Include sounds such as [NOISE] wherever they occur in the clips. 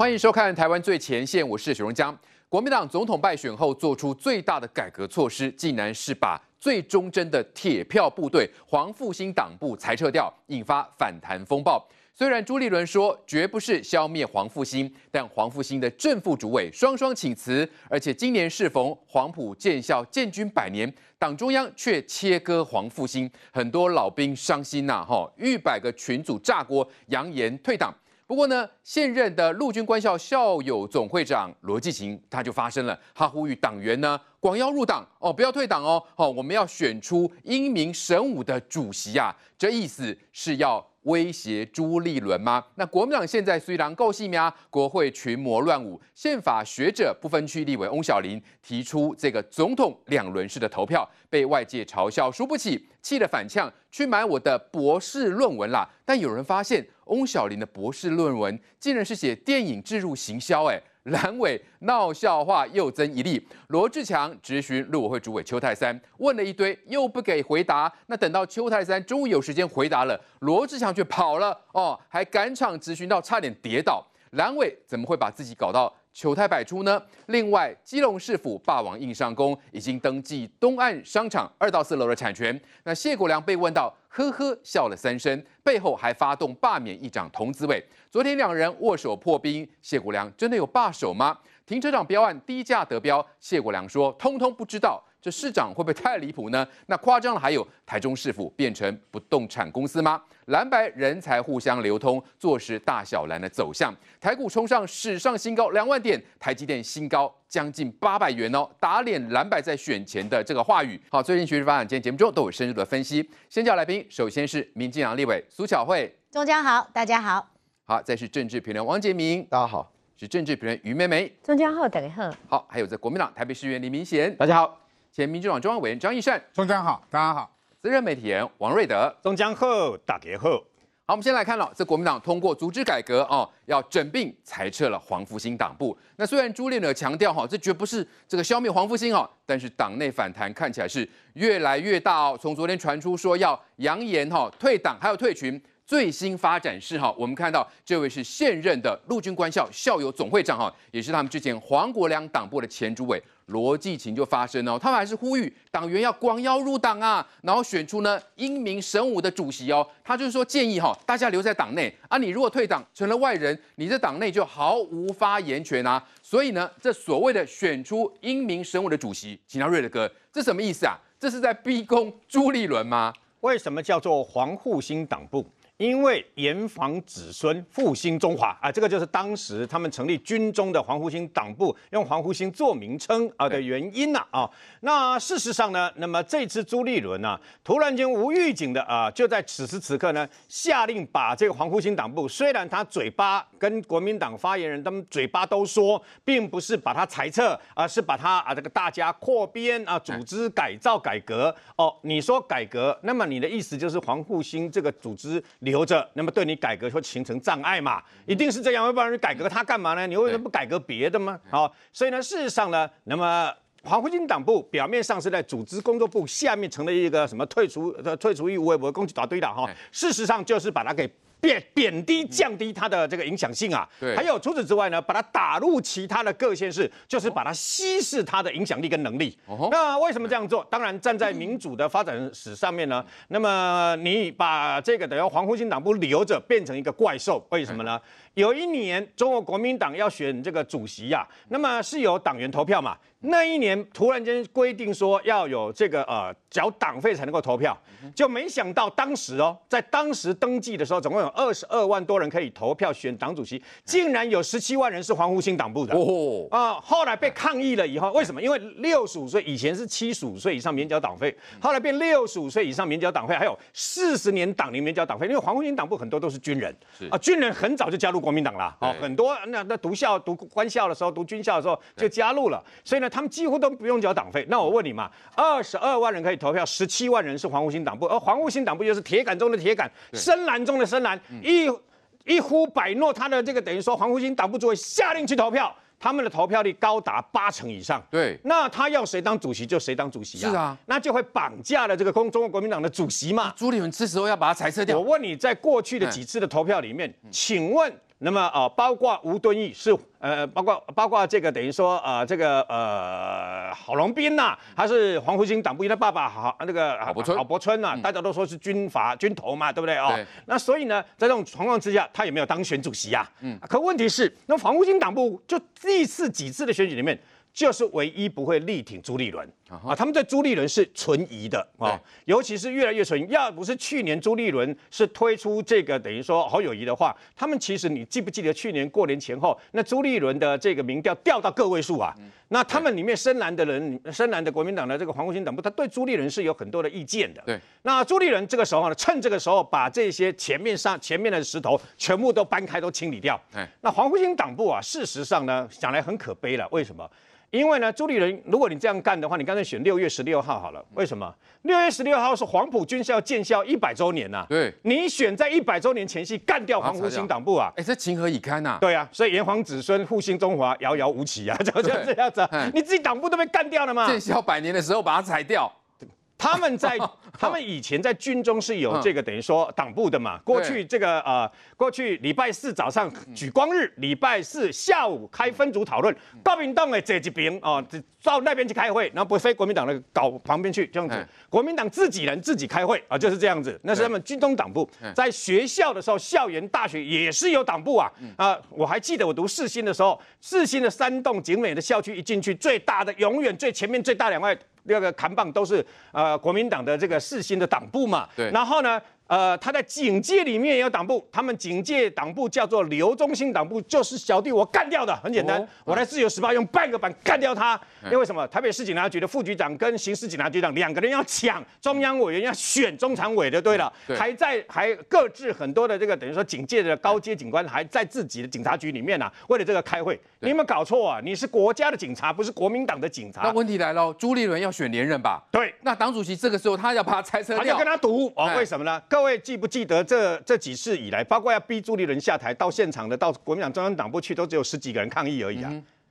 欢迎收看《台湾最前线》，我是许荣江。国民党总统败选后，做出最大的改革措施，竟然是把最忠贞的铁票部队黄复兴党部裁撤掉，引发反弹风暴。虽然朱立伦说绝不是消灭黄复兴，但黄复兴的正副主委双双请辞，而且今年适逢黄埔建校建军百年，党中央却切割黄复兴，很多老兵伤心呐！哈，一百个群组炸锅，扬言退党。不过呢，现任的陆军官校校友总会长罗继勤他就发声了，他呼吁党员呢广邀入党哦，不要退党哦，哦，我们要选出英明神武的主席啊，这意思是要威胁朱立伦吗？那国民党现在虽然够戏吗？国会群魔乱舞，宪法学者不分区立委翁小玲提出这个总统两轮式的投票，被外界嘲笑输不起，气得反呛去买我的博士论文啦。但有人发现。翁小玲的博士论文竟然是写电影置入行销，哎，阑尾闹笑话又增一例。罗志强咨询委会主委邱泰山，问了一堆又不给回答，那等到邱泰山终于有时间回答了，罗志强却跑了哦，还赶场咨询到差点跌倒，阑尾怎么会把自己搞到？球态百出呢。另外，基隆市府霸王硬上弓，已经登记东岸商场二到四楼的产权。那谢国良被问到，呵呵笑了三声，背后还发动罢免议长童子伟。昨天两人握手破冰，谢国良真的有罢手吗？停车场标案低价得标，谢国良说通通不知道。这市长会不会太离谱呢？那夸张了，还有台中市府变成不动产公司吗？蓝白人才互相流通，坐实大小蓝的走向。台股冲上史上新高两万点，台积电新高将近八百元哦，打脸蓝白在选前的这个话语。好，最近局势发展，今天节目中都有深入的分析。先叫来宾，首先是民进党立委苏巧慧，中江好，大家好。好，再是政治评论王杰明，大家好。是政治评论余美美，中江好，等一下。好，还有在国民党台北市议员李明贤，大家好。前民主党中央委员张义善，中江好，大家好。资深媒体人王瑞德，中江后大家后。好，我们先来看了，这国民党通过组织改革哦，要整并裁撤了黄复兴党部。那虽然朱立伦强调哈，这绝不是这个消灭黄复兴哦，但是党内反弹看起来是越来越大哦。从昨天传出说要扬言哈退党，还有退群。最新发展是哈，我们看到这位是现任的陆军官校校友总会长哈，也是他们之前黄国良党部的前主委罗继勤就发声哦，他还是呼吁党员要广邀入党啊，然后选出呢英明神武的主席哦。他就是说建议哈，大家留在党内啊，你如果退党成了外人，你在党内就毫无发言权啊。所以呢，这所谓的选出英明神武的主席，请到瑞的歌，这什么意思啊？这是在逼供朱立伦吗？为什么叫做黄护新党部？因为严防子孙复兴中华啊，这个就是当时他们成立军中的黄湖兴党部，用黄湖兴做名称啊的原因了啊。那事实上呢，那么这次朱立伦呢，突然间无预警的啊，就在此时此刻呢，下令把这个黄湖兴党部，虽然他嘴巴跟国民党发言人他们嘴巴都说，并不是把他裁撤，而是把他啊这个大家扩编啊，组织改造改革哦。你说改革，那么你的意思就是黄复兴这个组织。留着，那么对你改革会形成障碍嘛？一定是这样，要不然你改革它干嘛呢？你为什么不改革别的吗？好，所以呢，事实上呢，那么黄福金党部表面上是在组织工作部下面成了一个什么退出的退出义务，微博攻击党对党。哈。事实上就是把它给。贬贬低、降低他的这个影响性啊，对。还有除此之外呢，把它打入其他的各县市，就是把它稀释它的影响力跟能力。那为什么这样做？当然站在民主的发展史上面呢。那么你把这个等于黄红兴党部旅游者变成一个怪兽，为什么呢？有一年中国国民党要选这个主席呀，那么是有党员投票嘛。那一年突然间规定说要有这个呃缴党费才能够投票，就没想到当时哦，在当时登记的时候总共有。二十二万多人可以投票选党主席，竟然有十七万人是黄复兴党部的哦啊！后来被抗议了以后，为什么？因为六十五岁以前是七十五岁以上免缴党费，后来变六十五岁以上免缴党费，还有四十年党龄免缴党费。因为黄复兴党部很多都是军人啊，军人很早就加入国民党了哦，很多那那读校读官校的时候，读军校的时候就加入了，所以呢，他们几乎都不用缴党费。那我问你嘛，二十二万人可以投票，十七万人是黄复兴党部，而黄复兴党部就是铁杆中的铁杆，深蓝中的深蓝。一，一呼百诺，他的这个等于说黄复兴部不住，下令去投票，他们的投票率高达八成以上。对，那他要谁当主席就谁当主席啊？是啊，那就会绑架了这个中中国国民党的主席嘛？朱立伦这时候要把它裁撤掉。我问你在过去的几次的投票里面，请问。那么啊，包括吴敦义是呃，包括包括这个等于说呃，这个呃郝龙斌呐，还是黄福金党部一的爸爸好那个郝伯春呐，大家都说是军阀军头嘛，对不对啊？那所以呢，在这种情况之下，他也没有当选主席啊？嗯，可问题是，那黄福金党部就几次几次的选举里面。就是唯一不会力挺朱立伦啊，他们对朱立伦是存疑的啊，尤其是越来越存疑。要不是去年朱立伦是推出这个等于说好友谊的话，他们其实你记不记得去年过年前后，那朱立伦的这个民调掉到个位数啊？那他们里面深蓝的人，深蓝的国民党的这个黄国新党部，他对朱立伦是有很多的意见的。对，那朱立伦这个时候呢，趁这个时候把这些前面上前面的石头全部都搬开，都清理掉。那黄国兴党部啊，事实上呢，想来很可悲了，为什么？因为呢，朱立伦，如果你这样干的话，你干脆选六月十六号好了。为什么？六月十六号是黄埔军校建校一百周年呐。对，你选在一百周年前夕干掉黄埔新党部啊？哎，这情何以堪呐？对啊，所以炎黄子孙复兴中华遥遥无期啊！[LAUGHS] 就这样子，你自己党部都被干掉了嘛？建校百年的时候把它裁掉，他们在 [LAUGHS] 他们以前在军中是有这个等于说党部的嘛？过去这个呃。过去礼拜四早上举光日，礼拜四下午开分组讨论。国民党的这一边哦，到那边去开会，然后不非国民党那搞旁边去，这样子。国民党自己人自己开会啊，就是这样子。那是他们军中党部。在学校的时候，校园大学也是有党部啊。啊，我还记得我读四新的时候，四新的三栋景美的校区一进去，最大的永远最前面最大两块那个扛棒都是呃国民党的这个四新的党部嘛。对。然后呢？呃，他在警界里面也有党部，他们警界党部叫做刘忠中心党部，就是小弟我干掉的，很简单，我来自由十八用半个板干掉他。因为什么？台北市警察局的副局长跟刑事警察局长两个人要抢中央委员要选中常委的，对了，还在还各自很多的这个等于说警界的高阶警官还在自己的警察局里面啊，为了这个开会，你有没有搞错啊？你是国家的警察，不是国民党的警察。那问题来了，朱立伦要选连任吧？对，那党主席这个时候他要把他拆成，他要跟他赌，哦？为什么呢？各位记不记得这这几次以来，包括要逼朱立伦下台，到现场的到国民党中央党部去，都只有十几个人抗议而已啊。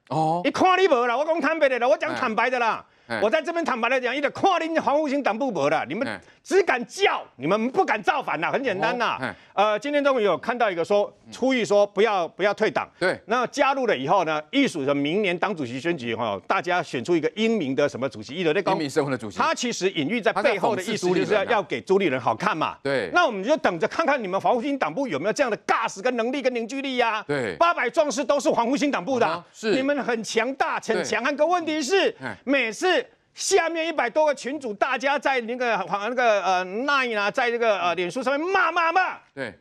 哦，你看你不啦，我讲坦白的啦，我讲坦白的啦。我在这边坦白的讲，一个跨林防护型党部的，你们只敢叫，你们不敢造反呐，很简单呐。呃，今天中午有看到一个说，呼吁说不要不要退党。对，那加入了以后呢，艺术的明年党主席选举哈，大家选出一个英明的什么主席，意的高英明会的主席。他其实隐喻在背后的意思就是要要给朱立人好看嘛。对，那我们就等着看看你们防护型党部有没有这样的 gas 跟能力跟凝聚力呀。对，八百壮士都是防护型党部的，是你们很强大、很强悍。可问题是每次。下面一百多个群主，大家在那个、那个、呃、奈啊，在那个呃、脸书上面骂、骂、骂。对，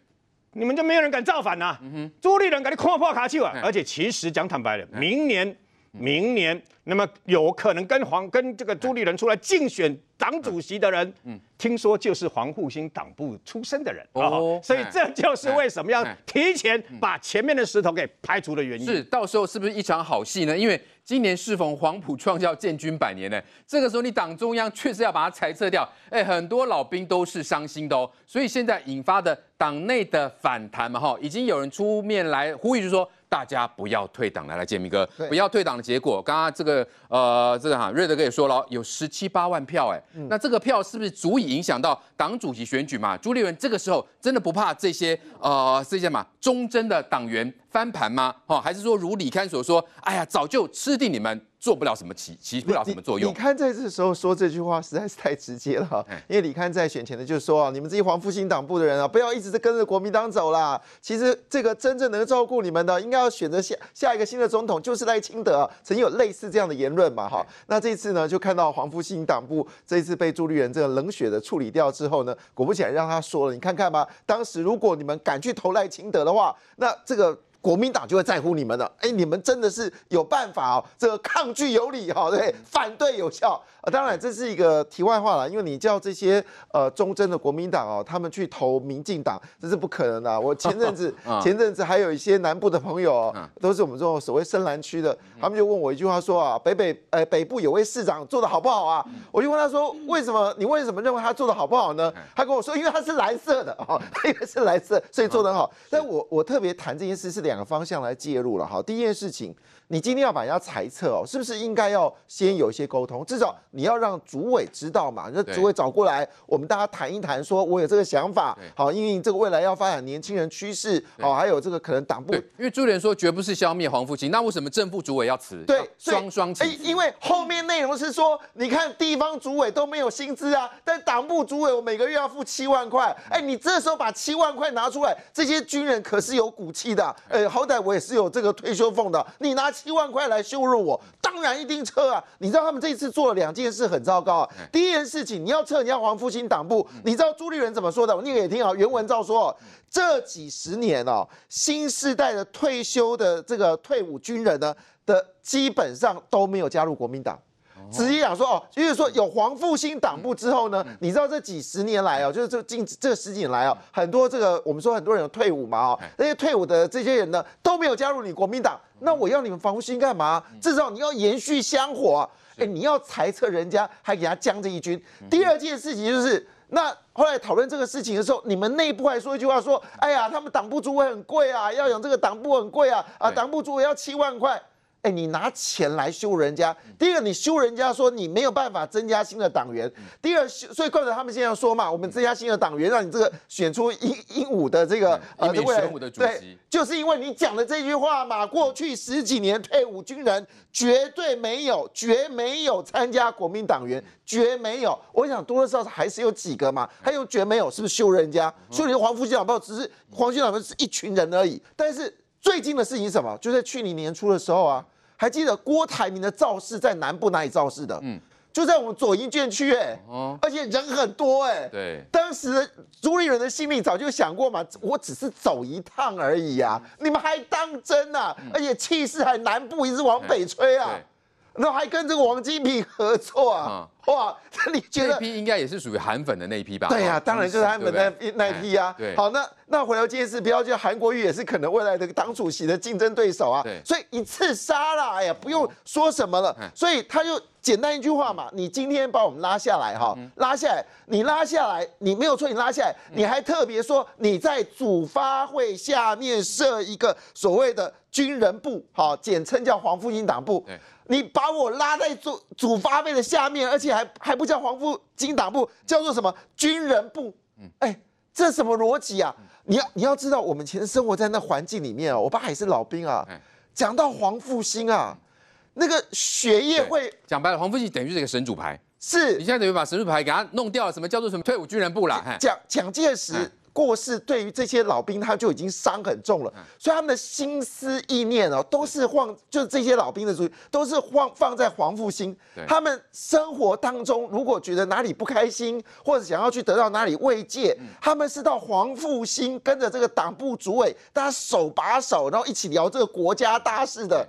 你们就没有人敢造反呐？朱立伦给你跨破卡去啊，而且，其实讲坦白的，明年。明年，那么有可能跟黄跟这个朱立伦出来竞选党主席的人，嗯，听说就是黄复兴党部出身的人哦，所以这就是为什么要提前把前面的石头给排除的原因。是，到时候是不是一场好戏呢？因为今年适逢黄埔创校建军百年呢，这个时候你党中央确实要把它裁撤掉，哎，很多老兵都是伤心的哦，所以现在引发的党内的反弹嘛，哈，已经有人出面来呼吁，就说。大家不要退党来来，建明哥，不要退党的结果，刚刚这个，呃，这个哈，瑞德哥也说了，有十七八万票，哎，那这个票是不是足以影响到党主席选举嘛？朱立伦这个时候真的不怕这些，呃，这些嘛，忠贞的党员翻盘吗？哦，还是说如李刊所说，哎呀，早就吃定你们。做不了什么起起不了什么作用。李堪在这时候说这句话实在是太直接了，因为李堪在选前呢就是说啊，你们这些黄复兴党部的人啊，不要一直跟着国民党走啦。其实这个真正能照顾你们的，应该要选择下下一个新的总统就是赖清德，曾经有类似这样的言论嘛哈。那这次呢，就看到黄复兴党部这一次被朱立人这个冷血的处理掉之后呢，果不其然让他说了，你看看吧，当时如果你们敢去投赖清德的话，那这个。国民党就会在乎你们了，哎，你们真的是有办法哦，这个抗拒有理哈，对，反对有效。啊，当然这是一个题外话了，因为你叫这些呃忠贞的国民党哦，他们去投民进党，这是不可能的。我前阵子，[LAUGHS] 前阵子还有一些南部的朋友，都是我们这种所谓深蓝区的，他们就问我一句话说啊，北北，呃，北部有位市长做的好不好啊？我就问他说，为什么你为什么认为他做的好不好呢？他跟我说，因为他是蓝色的哦，他 [LAUGHS] 因为是蓝色，所以做的好。但我我特别谈这件事是两。方向来介入了，好，第一件事情。你今天要把人家猜测哦，是不是应该要先有一些沟通？至少你要让主委知道嘛。那主委找过来，我们大家谈一谈，说我有这个想法。好，因为这个未来要发展年轻人趋势，好，还有这个可能党部。因为朱连说绝不是消灭黄复兴，那为什么正副主委要辞？对，双双辞。因为后面内容是说，你看地方主委都没有薪资啊，但党部主委我每个月要付七万块。哎，你这时候把七万块拿出来，这些军人可是有骨气的。哎，好歹我也是有这个退休俸的，你拿。七万块来羞辱我，当然一定撤啊！你知道他们这一次做了两件事很糟糕啊。第一件事情，你要撤，你要黄复兴党部。你知道朱立伦怎么说的？我念给你听啊。原文照说，这几十年哦，新时代的退休的这个退伍军人呢，的基本上都没有加入国民党。直接讲说哦，就是说有黄复兴党部之后呢，你知道这几十年来哦，就是这近这十几年来哦，很多这个我们说很多人有退伍嘛哦，那些退伍的这些人呢都没有加入你国民党，那我要你们防复兴干嘛？至少你要延续香火，哎，你要裁撤人家还给他将这一军。第二件事情就是，那后来讨论这个事情的时候，你们内部还说一句话说，哎呀，他们党部住委很贵啊，要讲这个党部很贵啊，啊，党部住委要七万块。你拿钱来修人家。第一个，你修人家说你没有办法增加新的党员。第二，所以怪不得他们现在说嘛，我们增加新的党员，让你这个选出一一五的这个呃，对，就是因为你讲的这句话嘛。过去十几年退伍军人绝对没有，绝没有参加国民党员，绝没有。我想多多少少还是有几个嘛，他又绝没有，是不是修人家？修所以黄复兴老伯只是黄复兴老伯是一群人而已。但是最近的事情什么？就在去年年初的时候啊。还记得郭台铭的造势在南部哪里造势的？嗯，就在我们左营眷区哎，而且人很多哎。对，当时朱立伦的心里早就想过嘛，我只是走一趟而已啊，你们还当真啊？而且气势还南部一直往北吹啊。那还跟这个王金平合作啊？哇，那你觉得那批应该也是属于韩粉的那一批吧？对呀，当然就是韩粉那那一批啊。对，好，那那回到这件事，不要就韩国瑜也是可能未来的党主席的竞争对手啊。对，所以你刺杀了，哎呀，不用说什么了。所以他就简单一句话嘛，你今天把我们拉下来哈，拉下来，你拉下来，你没有错，你拉下来，你还特别说你在主发会下面设一个所谓的军人部，好，简称叫黄复兴党部。你把我拉在主主发位的下面，而且还还不叫黄埔兴党部，叫做什么军人部？嗯，哎，这什么逻辑啊？你要你要知道，我们前生活在那环境里面啊，我爸也是老兵啊。讲到黄复兴啊，那个血液会讲白了，黄复兴等于是一个神主牌，是。你现在等于把神主牌给他弄掉了，什么叫做什么退伍军人部啦？蒋蒋介石。过世对于这些老兵，他就已经伤很重了，所以他们的心思意念哦，都是放，就是这些老兵的主意，都是放放在黄复兴。他们生活当中，如果觉得哪里不开心，或者想要去得到哪里慰藉，他们是到黄复兴跟着这个党部主委，大家手把手，然后一起聊这个国家大事的。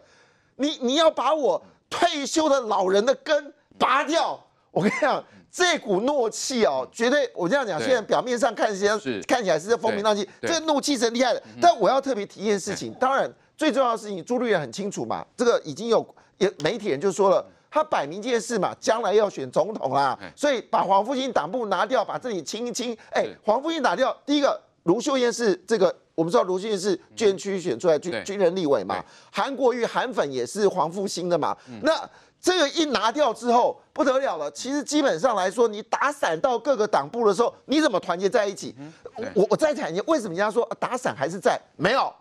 你你要把我退休的老人的根拔掉？我跟你讲，这股怒气哦，绝对我这样讲，现在表面上看，起来看起来是在风平浪静，这怒气是厉害的。但我要特别提一件事情，当然最重要的事情，朱立伦很清楚嘛，这个已经有也媒体人就说了，他摆明一件事嘛，将来要选总统啦，所以把黄复兴党部拿掉，把这里清一清。哎，黄复兴打掉，第一个卢秀燕是这个，我们知道卢秀燕是捐区选出来军军人立委嘛，韩国瑜韩粉也是黄复兴的嘛，那。这个一拿掉之后不得了了。其实基本上来说，你打散到各个党部的时候，你怎么团结在一起？我我再讲一下，为什么人家说打散还是在没有？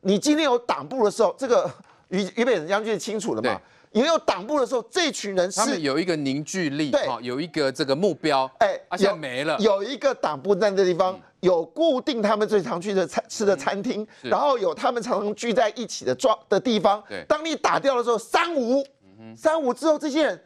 你今天有党部的时候，这个于于北辰将军清楚了嘛？也有党部的时候，这群人是有一个凝聚力，对，有一个这个目标，哎，而且没了。有一个党部在这地方，有固定他们最常去的餐吃的餐厅，然后有他们常常聚在一起的状的地方。当你打掉的时候，三无。三五之后，这些人，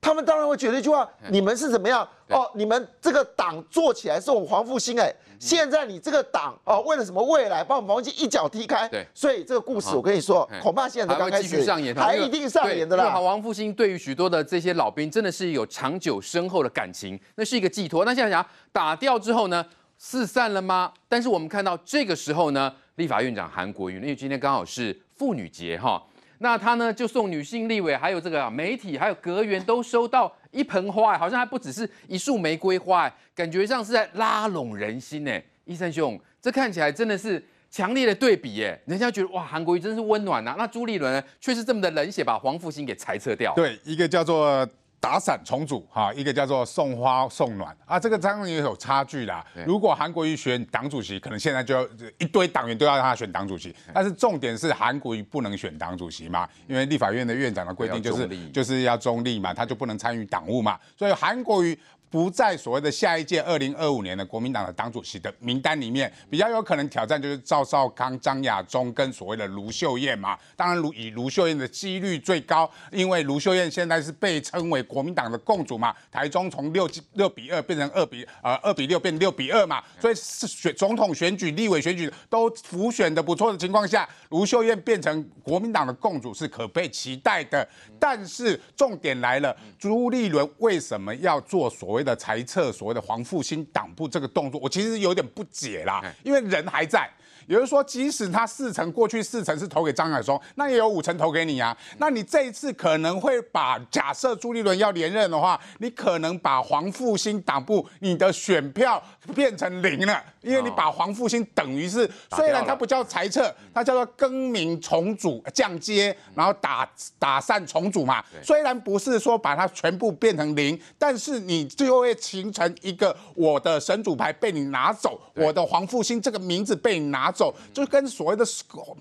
他们当然会觉得一句话：你们是怎么样？哦，你们这个党做起来是我们黄复兴哎。现在你这个党哦，为了什么未来，把黄复兴一脚踢开？对。所以这个故事，我跟你说，恐怕现在还继续上演，还一定上演的啦。好，黄复兴对于许多的这些老兵，真的是有长久深厚的感情，那是一个寄托。那现在想打掉之后呢，四散了吗？但是我们看到这个时候呢，立法院长韩国瑜，因为今天刚好是妇女节哈。那他呢，就送女性立委，还有这个媒体，还有阁员，都收到一盆花，好像还不只是一束玫瑰花，感觉像是在拉拢人心，呢。医生兄，这看起来真的是强烈的对比，耶，人家觉得哇，韩国瑜真是温暖呐，那朱立伦却是这么的冷血，把黄复兴给裁撤掉，对，一个叫做。打散重组哈，一个叫做送花送暖啊，这个当然也有差距啦。如果韩国瑜选党主席，可能现在就一堆党员都要让他选党主席，但是重点是韩国瑜不能选党主席嘛，因为立法院的院长的规定就是就是要中立嘛，他就不能参与党务嘛，所以韩国瑜。不在所谓的下一届二零二五年的国民党的党主席的名单里面，比较有可能挑战就是赵少康、张亚中跟所谓的卢秀燕嘛。当然，卢以卢秀燕的几率最高，因为卢秀燕现在是被称为国民党的共主嘛。台中从六六比二变成二比呃二比六变六比二嘛，所以是选总统选举、立委选举都浮选的不错的情况下，卢秀燕变成国民党的共主是可被期待的。但是重点来了，朱立伦为什么要做所？谓？所谓的裁撤所谓的黄复兴党部这个动作，我其实有点不解啦，因为人还在，也就是说，即使他四成过去四成是投给张海松，那也有五成投给你啊，那你这一次可能会把，假设朱立伦要连任的话，你可能把黄复兴党部你的选票。变成零了，因为你把黄复兴等于是，虽然它不叫裁撤，它叫做更名重组降阶，然后打打散重组嘛。虽然不是说把它全部变成零，但是你最后会形成一个我的神主牌被你拿走，我的黄复兴这个名字被你拿走，就跟所谓的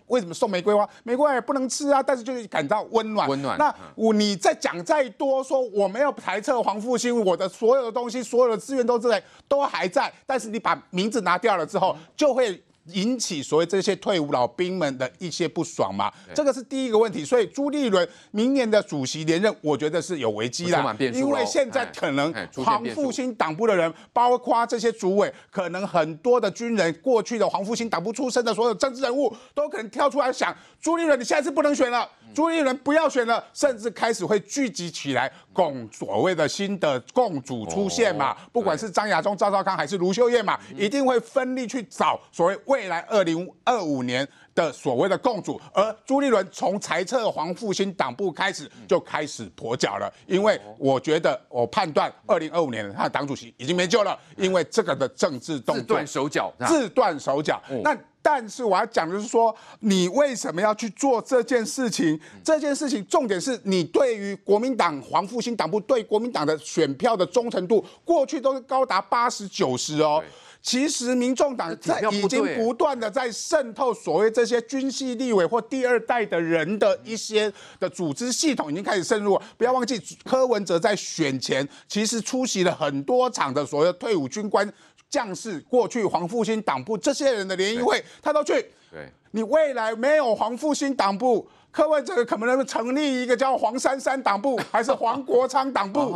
为什么送玫瑰花，玫瑰花也不能吃啊，但是就是感到温暖。温暖。那我你再讲再多说我没有裁撤黄复兴，我的所有的东西，所有的资源都在，都还在。但是你把名字拿掉了之后，就会引起所谓这些退伍老兵们的一些不爽嘛？这个是第一个问题。所以朱立伦明年的主席连任，我觉得是有危机的，因为现在可能黄复兴党部的人，包括这些主委，可能很多的军人过去的黄复兴党部出身的所有政治人物，都可能跳出来想，朱立伦你下次不能选了。朱立伦不要选了，甚至开始会聚集起来共所谓的新的共主出现嘛？不管是张亚中、赵少康还是卢秀燕嘛，一定会分力去找所谓未来二零二五年的所谓的共主。而朱立伦从财测黄复兴党部开始就开始跛脚了，因为我觉得我判断二零二五年他的党主席已经没救了，因为这个的政治动断手脚，自断手脚。那但是我要讲的是说，你为什么要去做这件事情？这件事情重点是你对于国民党黄复兴党部对国民党的选票的忠诚度，过去都是高达八十九十哦。其实民众党在已经不断的在渗透，所谓这些军系立委或第二代的人的一些的组织系统已经开始渗入。不要忘记，柯文哲在选前其实出席了很多场的所谓退伍军官。将士过去黄复兴党部这些人的联谊会，他都去。对，你未来没有黄复兴党部，可问这个能能成立一个叫黄珊珊党部，还是黄国昌党部？[LAUGHS]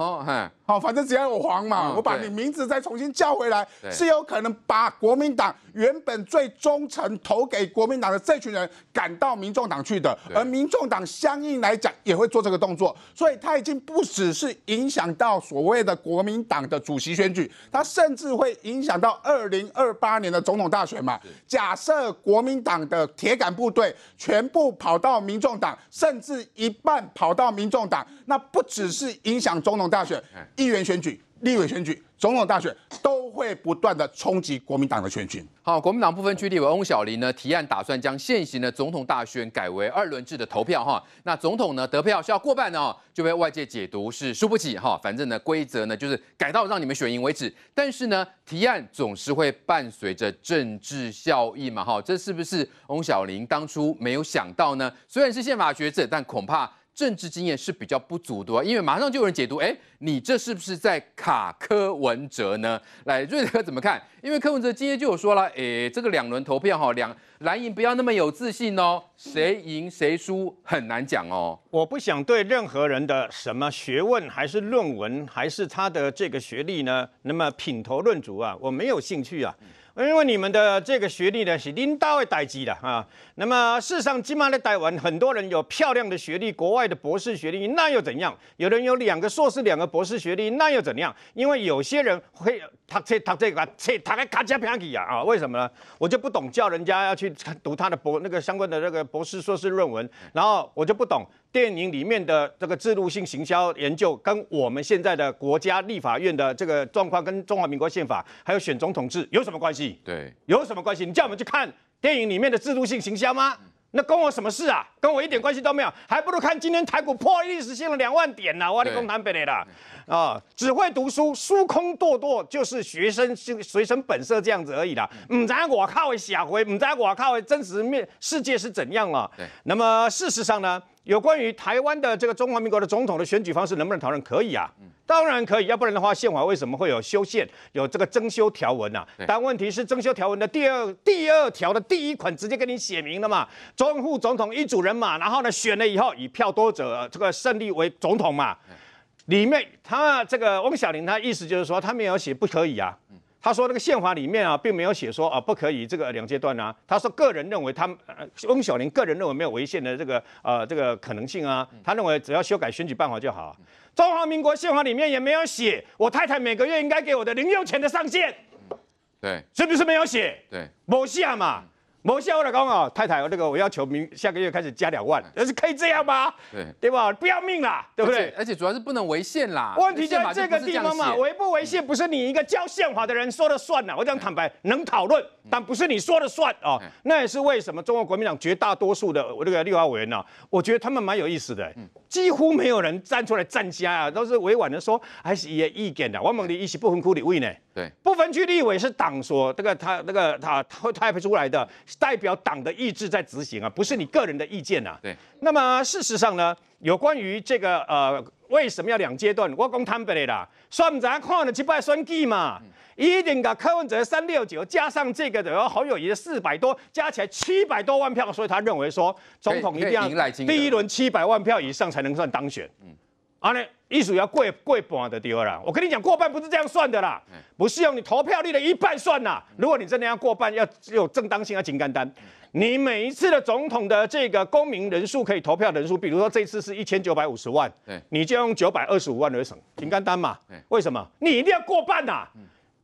反正只要有黄嘛，我把你名字再重新叫回来，是有可能把国民党原本最忠诚投给国民党的这群人赶到民众党去的。而民众党相应来讲也会做这个动作，所以他已经不只是影响到所谓的国民党的主席选举，他甚至会影响到二零二八年的总统大选嘛。假设国民党的铁杆部队全部跑到民众党，甚至一半跑到民众党，那不只是影响总统大选。议员选举、立委选举、总统大选都会不断的冲击国民党的选情。好，国民党部分区立委翁小林呢，提案打算将现行的总统大选改为二轮制的投票。哈，那总统呢得票要是要过半呢，就被外界解读是输不起。哈，反正呢规则呢就是改到让你们选赢为止。但是呢，提案总是会伴随着政治效益嘛。哈，这是不是翁小林当初没有想到呢？虽然是宪法学者，但恐怕。政治经验是比较不足的，因为马上就有人解读，哎，你这是不是在卡柯文哲呢？来，瑞德怎么看？因为柯文哲今天就有说了，哎，这个两轮投票哈，两蓝营不要那么有自信哦，谁赢谁输很难讲哦。我不想对任何人的什么学问，还是论文，还是他的这个学历呢，那么品头论足啊，我没有兴趣啊。因为你们的这个学历呢是领导的代际的啊，那么事实上今妈的台湾很多人有漂亮的学历，国外的博士学历那又怎样？有人有两个硕士、两个博士学历那又怎样？因为有些人会他这他这个切他个卡加平起呀啊？为什么呢？我就不懂，叫人家要去读他的博那个相关的那个博士硕士论文，然后我就不懂。电影里面的这个制度性行销研究，跟我们现在的国家立法院的这个状况，跟中华民国宪法，还有选总统制有什么关系？对，有什么关系？你叫我们去看电影里面的制度性行销吗？那跟我什么事啊？跟我一点关系都没有，还不如看今天台股破历史性了两万点呢！我哋公谈白咧啦，啊，只会读书，书空堕堕，就是学生性随生本色这样子而已啦。唔知我靠想会，唔知我靠真实面世界是怎样啊？那么事实上呢？有关于台湾的这个中华民国的总统的选举方式能不能讨论？可以啊，当然可以。要不然的话，宪法为什么会有修宪、有这个增修条文呢？但问题是增修条文的第二第二条的第一款直接给你写明了嘛，中副总统一组人嘛，然后呢选了以后以票多者这个胜利为总统嘛。里面他这个翁小玲他意思就是说他没有写不可以啊。他说那个宪法里面啊，并没有写说啊不可以这个两阶段啊。他说个人认为他，翁小玲个人认为没有违宪的这个呃这个可能性啊。他认为只要修改选举办法就好。中华民国宪法里面也没有写我太太每个月应该给我的零用钱的上限。对，是不是没有写？对，某下嘛。莫笑我老公啊，太太，那个我要求明下个月开始加两万，但是可以这样吗？对对吧？不要命啦，对不对？而且主要是不能违宪啦。问题就在这个地方嘛，违不违宪不是你一个交宪法的人说了算呐。我讲坦白，能讨论，但不是你说了算哦。那也是为什么中国国民党绝大多数的我这个立法委员呢？我觉得他们蛮有意思的，几乎没有人站出来站家啊，都是委婉的说，还是也意见的。我问你，一时不分苦的味呢？对，不分区立委是党所这个他那个他他派出来的，代表党的意志在执行啊，不是你个人的意见呐。对，那么事实上呢，有关于这个呃，为什么要两阶段？我讲坦白啦，算不查看了几百选举嘛，一定个柯文哲三六九加上这个的，侯友谊的四百多，加起来七百多万票，所以他认为说总统一定要第一轮七百万票以上才能算当选。嗯，阿内。艺术要过过半的第二我跟你讲，过半不是这样算的啦，不是用你投票率的一半算啦。如果你真的要过半，要有正当性啊，紧干单。你每一次的总统的这个公民人数可以投票人数，比如说这次是一千九百五十万，你就用九百二十五万来省紧干单嘛。为什么？你一定要过半呐。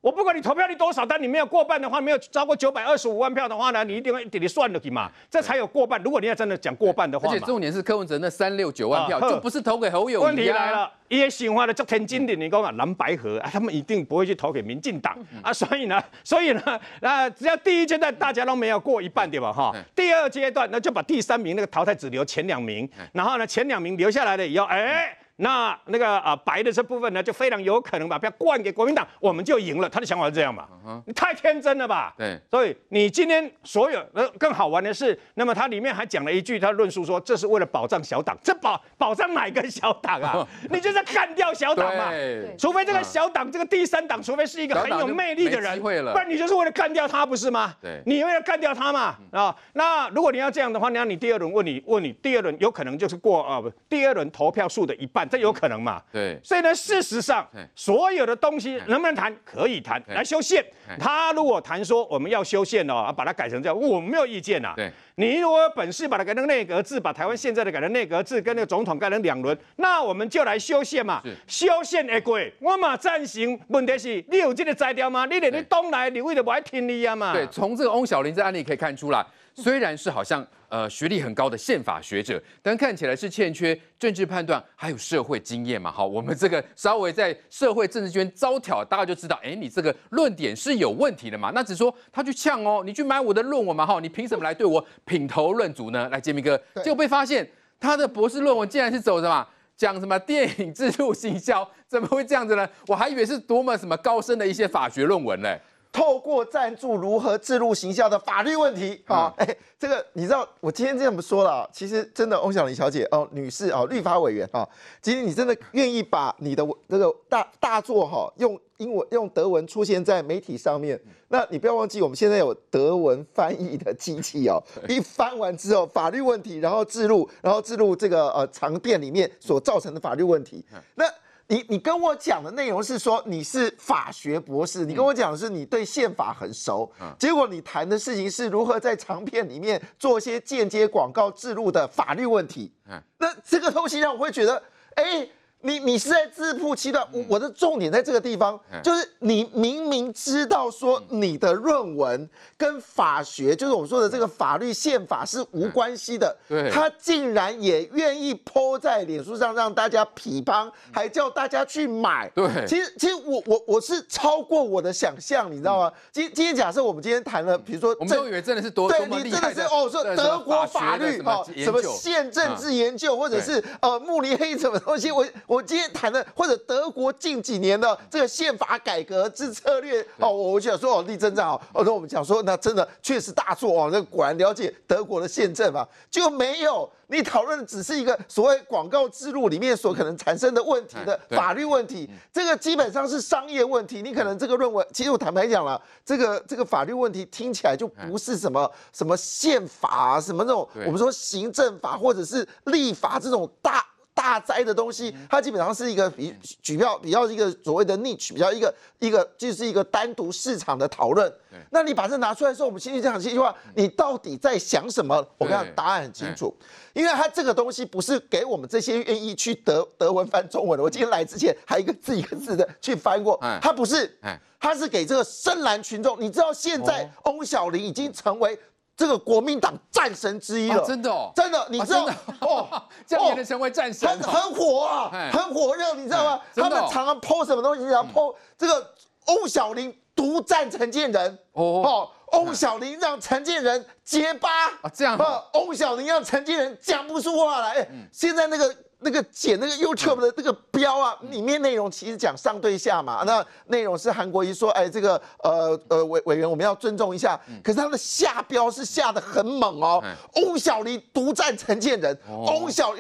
我不管你投票率多少，但你没有过半的话，没有超过九百二十五万票的话呢，你一定要一点点算了去嘛，这才有过半。如果你要真的讲过半的话，而且重点是柯文哲那三六九万票就不是投给侯友宜。问题来了，一些喜欢的叫田经的，你讲啊蓝白啊，他们一定不会去投给民进党啊。所以呢，[LAUGHS] 所以呢，[LAUGHS] 那只要第一阶段大家都没有过一半，对吧？哈，第二阶段那就把第三名那个淘汰，只留前两名。然后呢，前两名留下来了以后，哎。那那个啊白的这部分呢，就非常有可能把票灌给国民党，我们就赢了。他的想法是这样嘛？你太天真了吧！对，所以你今天所有呃更好玩的是，那么他里面还讲了一句，他论述说这是为了保障小党，这保保障哪个小党啊？[LAUGHS] 你就是干掉小党嘛！除非这个小党，这个第三党，除非是一个很有魅力的人，不然你就是为了干掉他，不是吗？对，你为了干掉他嘛？啊，那如果你要这样的话，那你第二轮问你问你第二轮有可能就是过啊，第二轮投票数的一半。这有可能嘛？对，所以呢，事实上，所有的东西能不能谈，可以谈来修宪。他如果谈说我们要修宪哦，把它改成这样，我们没有意见呐。对，你如果有本事把它改成内阁制，把台湾现在的改成内阁制，跟那个总统改成两轮，那我们就来修宪嘛。修宪会过，我嘛赞成。问题是，你有这个材料吗？你连你东来刘一德不爱听你呀嘛？对，从这个翁小林这案例可以看出来，虽然是好像。呃，学历很高的宪法学者，但看起来是欠缺政治判断，还有社会经验嘛？好，我们这个稍微在社会政治圈招挑，大家就知道，哎，你这个论点是有问题的嘛？那只说他去呛哦，你去买我的论文嘛？哈，你凭什么来对我品头论足呢？来，杰明哥果被发现他的博士论文竟然是走什么讲什么电影制度行销，怎么会这样子呢？我还以为是多么什么高深的一些法学论文呢。透过赞助如何置入行销的法律问题啊？哎，这个你知道，我今天这样说了，其实真的，欧小玲小姐哦，女士哦，律法委员啊，今天你真的愿意把你的这个大大作哈用英文用德文出现在媒体上面？那你不要忘记，我们现在有德文翻译的机器哦，一翻完之后，法律问题，然后置入，然后置入这个呃长片里面所造成的法律问题，那。你你跟我讲的内容是说你是法学博士，你跟我讲的是你对宪法很熟，结果你谈的事情是如何在长片里面做一些间接广告植入的法律问题。嗯，那这个东西让我会觉得，哎。你你是在自曝气段，我我的重点在这个地方，就是你明明知道说你的论文跟法学，就是我们说的这个法律宪法是无关系的，他竟然也愿意泼在脸书上让大家批判，还叫大家去买。对，其实其实我我我是超过我的想象，你知道吗？今今天假设我们今天谈了，比如说我们都以为真的是多对你真的是哦，说德国法律哦，什么宪政治研究，或者是呃慕尼黑什么东西我。我今天谈的或者德国近几年的这个宪法改革之策略哦，我想说哦立正站哦，然后我们讲说那真的确实大作哦，那果然了解德国的宪政嘛，就没有你讨论的只是一个所谓广告之路里面所可能产生的问题的法律问题，这个基本上是商业问题，你可能这个论文其实我坦白讲了，这个这个法律问题听起来就不是什么什么宪法啊、什么这种我们说行政法或者是立法这种大。大灾的东西，它基本上是一个比举票比较一个所谓的 niche，比较一个一个就是一个单独市场的讨论。那你把这拿出来说，我们心里讲这句话，你到底在想什么？我跟要答案很清楚，因为它这个东西不是给我们这些愿意去德德文翻中文的。我今天来之前还一个字一个字的去翻过，它不是，它是给这个深蓝群众。你知道现在欧小林已经成为。这个国民党战神之一了，真的哦，真的，你知道哦，[LAUGHS] 这样也能成为战神，很很火啊，很火热，你知道吗？他们常常 PO 什么东西，然后 PO 这个欧小林独占陈建仁哦，欧小林让陈建仁结巴啊，这样，欧小林让陈建仁讲不出话来，现在那个。那个剪那个 YouTube 的那个标啊，里面内容其实讲上对下嘛。那内容是韩国瑜说，哎，这个呃呃委委员我们要尊重一下。可是他的下标是下的很猛哦，欧小黎独占陈建仁，欧小。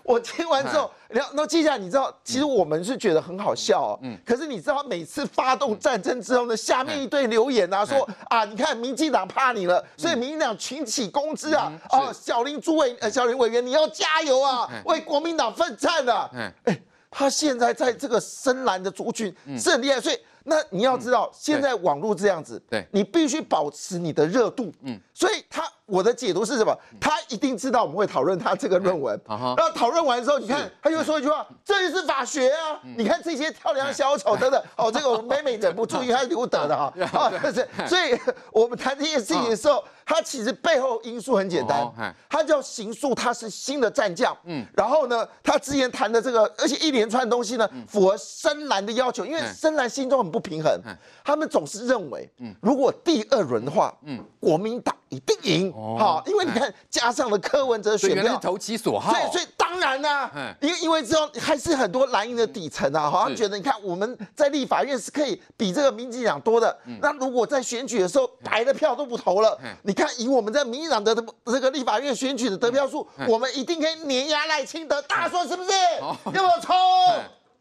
[LAUGHS] 我听完之后，然后那接下来你知道，其实我们是觉得很好笑哦。嗯。可是你知道，每次发动战争之后呢，下面一堆留言啊，说啊，你看民进党怕你了，所以民进党群起攻之啊。哦，小林诸位，呃，小林委员，你要加油啊，为国民党奋战啊。嗯。哎。他现在在这个深蓝的族群是很厉害，所以那你要知道，现在网络这样子，对，你必须保持你的热度。嗯，所以他我的解读是什么？他一定知道我们会讨论他这个论文。然后讨论完之后，你看，他又说一句话：“这就是法学啊！”你看这些跳梁小丑等等。哦，这个我每每忍不住，因为他是留德的哈。啊，[LAUGHS] 所以我们谈这些事情的时候。他其实背后因素很简单，他叫刑诉，他是新的战将。嗯，然后呢，他之前谈的这个，而且一连串东西呢，符合深蓝的要求。因为深蓝心中很不平衡，他们总是认为，嗯，如果第二轮的话，嗯，国民党。一定赢，好，因为你看，加上了柯文哲选票投其所好，对，所以当然啦，因因为之后还是很多蓝营的底层啊，好像觉得你看我们在立法院是可以比这个民进党多的，那如果在选举的时候白的票都不投了，你看以我们在民进党的这个立法院选举的得票数，我们一定可以碾压赖清德大胜，是不是？不要 [LAUGHS] 冲，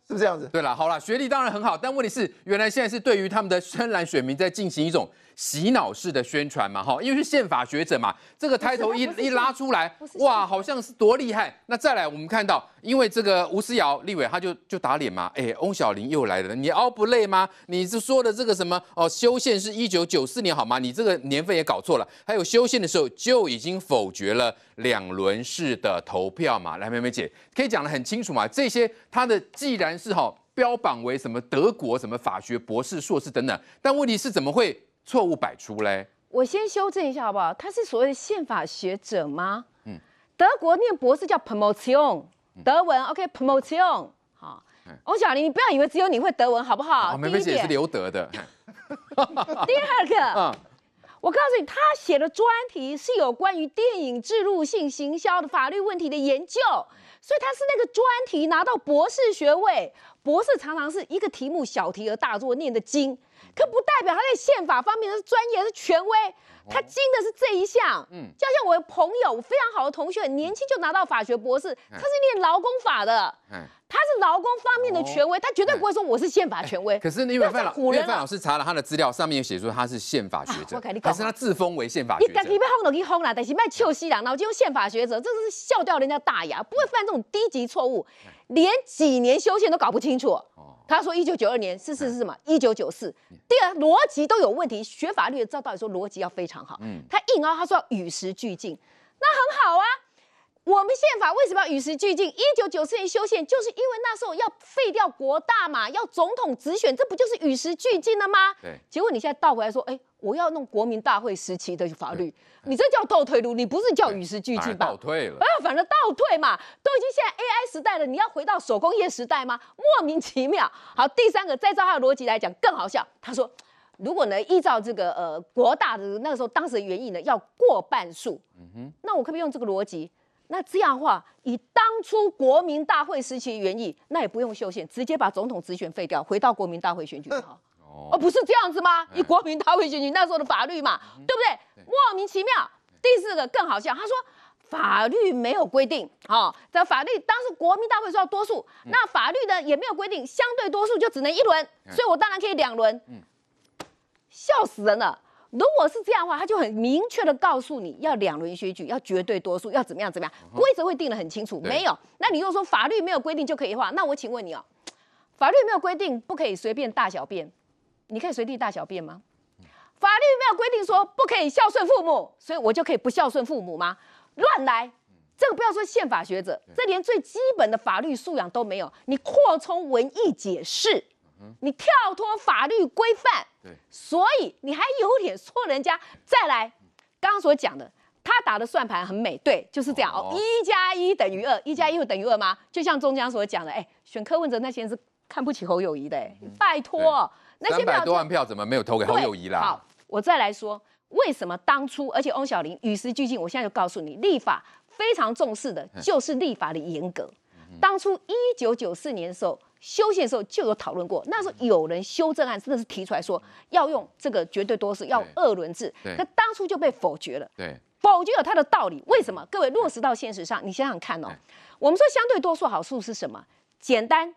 是不是这样子？对了，好了，学历当然很好，但问题是原来现在是对于他们的深蓝选民在进行一种。洗脑式的宣传嘛，哈，因为是宪法学者嘛，这个抬头一一拉出来，哇，好像是多厉害。那再来，我们看到，因为这个吴思瑶立委他就就打脸嘛，哎，翁小玲又来了，你熬不累吗？你是说的这个什么哦？修宪是一九九四年好吗？你这个年份也搞错了。还有修宪的时候就已经否决了两轮式的投票嘛？来，美美姐可以讲的很清楚嘛？这些他的既然是哈标榜为什么德国什么法学博士、硕士等等，但问题是怎么会？错误百出嘞！我先修正一下好不好？他是所谓的宪法学者吗？嗯，德国念博士叫 Promotion，德文 OK Promotion。好，王小玲，你不要以为只有你会德文好不好？第一是留德的。[LAUGHS] [LAUGHS] 第二个，我告诉你，他写的专题是有关于电影植入性行销的法律问题的研究，所以他是那个专题拿到博士学位。博士常常是一个题目小题而大作，念的精。可不代表他在宪法方面是专业、是权威。他精的是这一项。嗯，就像我的朋友，我非常好的同学，年轻就拿到法学博士，他是念劳工法的，嗯，他是劳工方面的权威，他绝对不会说我是宪法权威。可是那范老师查了他的资料，上面有写说他是宪法学者。可是他自封为宪法学者。你赶紧被轰走去轰了，但是卖臭西郎，老就用宪法学者，这是笑掉人家大牙。不会犯这种低级错误，连几年修宪都搞不清楚。哦。他说一九九二年，事实是什么？一九九四。第二，逻辑都有问题。学法律的知道，到底说逻辑要非常好。嗯，他硬啊，他说要与时俱进，那很好啊。我们宪法为什么要与时俱进？一九九四年修宪，就是因为那时候要废掉国大嘛，要总统直选，这不就是与时俱进了吗？对。结果你现在倒回来说，哎，我要弄国民大会时期的法律，你这叫倒退路，你不是叫与时俱进吧？倒退了，啊，反正倒退嘛，都已经现在 AI 时代了，你要回到手工业时代吗？莫名其妙。好，第三个，再照他的逻辑来讲，更好笑。他说，如果能依照这个呃国大的那个时候当时的原意呢，要过半数，嗯哼，那我可不可以用这个逻辑？那这样话，以当初国民大会时期的原意，那也不用修宪，直接把总统直选废掉，回到国民大会选举就好。哦，不是这样子吗？以国民大会选举那时候的法律嘛，对不对？莫名其妙。第四个更好笑，他说法律没有规定，哦，在法律当时国民大会说要多数，那法律呢也没有规定相对多数就只能一轮，所以我当然可以两轮。嗯，笑死人了。如果是这样的话，他就很明确的告诉你要两轮选举，要绝对多数，要怎么样怎么样，规则会定得很清楚。没有，那你又说法律没有规定就可以话？那我请问你哦，法律没有规定不可以随便大小便，你可以随地大小便吗？法律没有规定说不可以孝顺父母，所以我就可以不孝顺父母吗？乱来！这个不要说宪法学者，这连最基本的法律素养都没有，你扩充文艺解释。你跳脱法律规范，所以你还有脸说人家再来？刚刚所讲的，他打的算盘很美，对，就是这样哦。一加一等于二，一加一会等于二吗？就像中江所讲的，哎，选柯文哲那些人是看不起侯友谊的，拜托，那些百多万票怎么没有投给侯友谊啦？好，我再来说，为什么当初，而且翁小玲与时俱进，我现在就告诉你，立法非常重视的就是立法的严格。当初一九九四年的时候，修宪的时候就有讨论过。那时候有人修正案，真的是提出来说要用这个绝对多数，要二轮制。对。那当初就被否决了。对。否决有它的道理，为什么？各位落实到现实上，你想想看哦。我们说相对多数好处是什么？简单、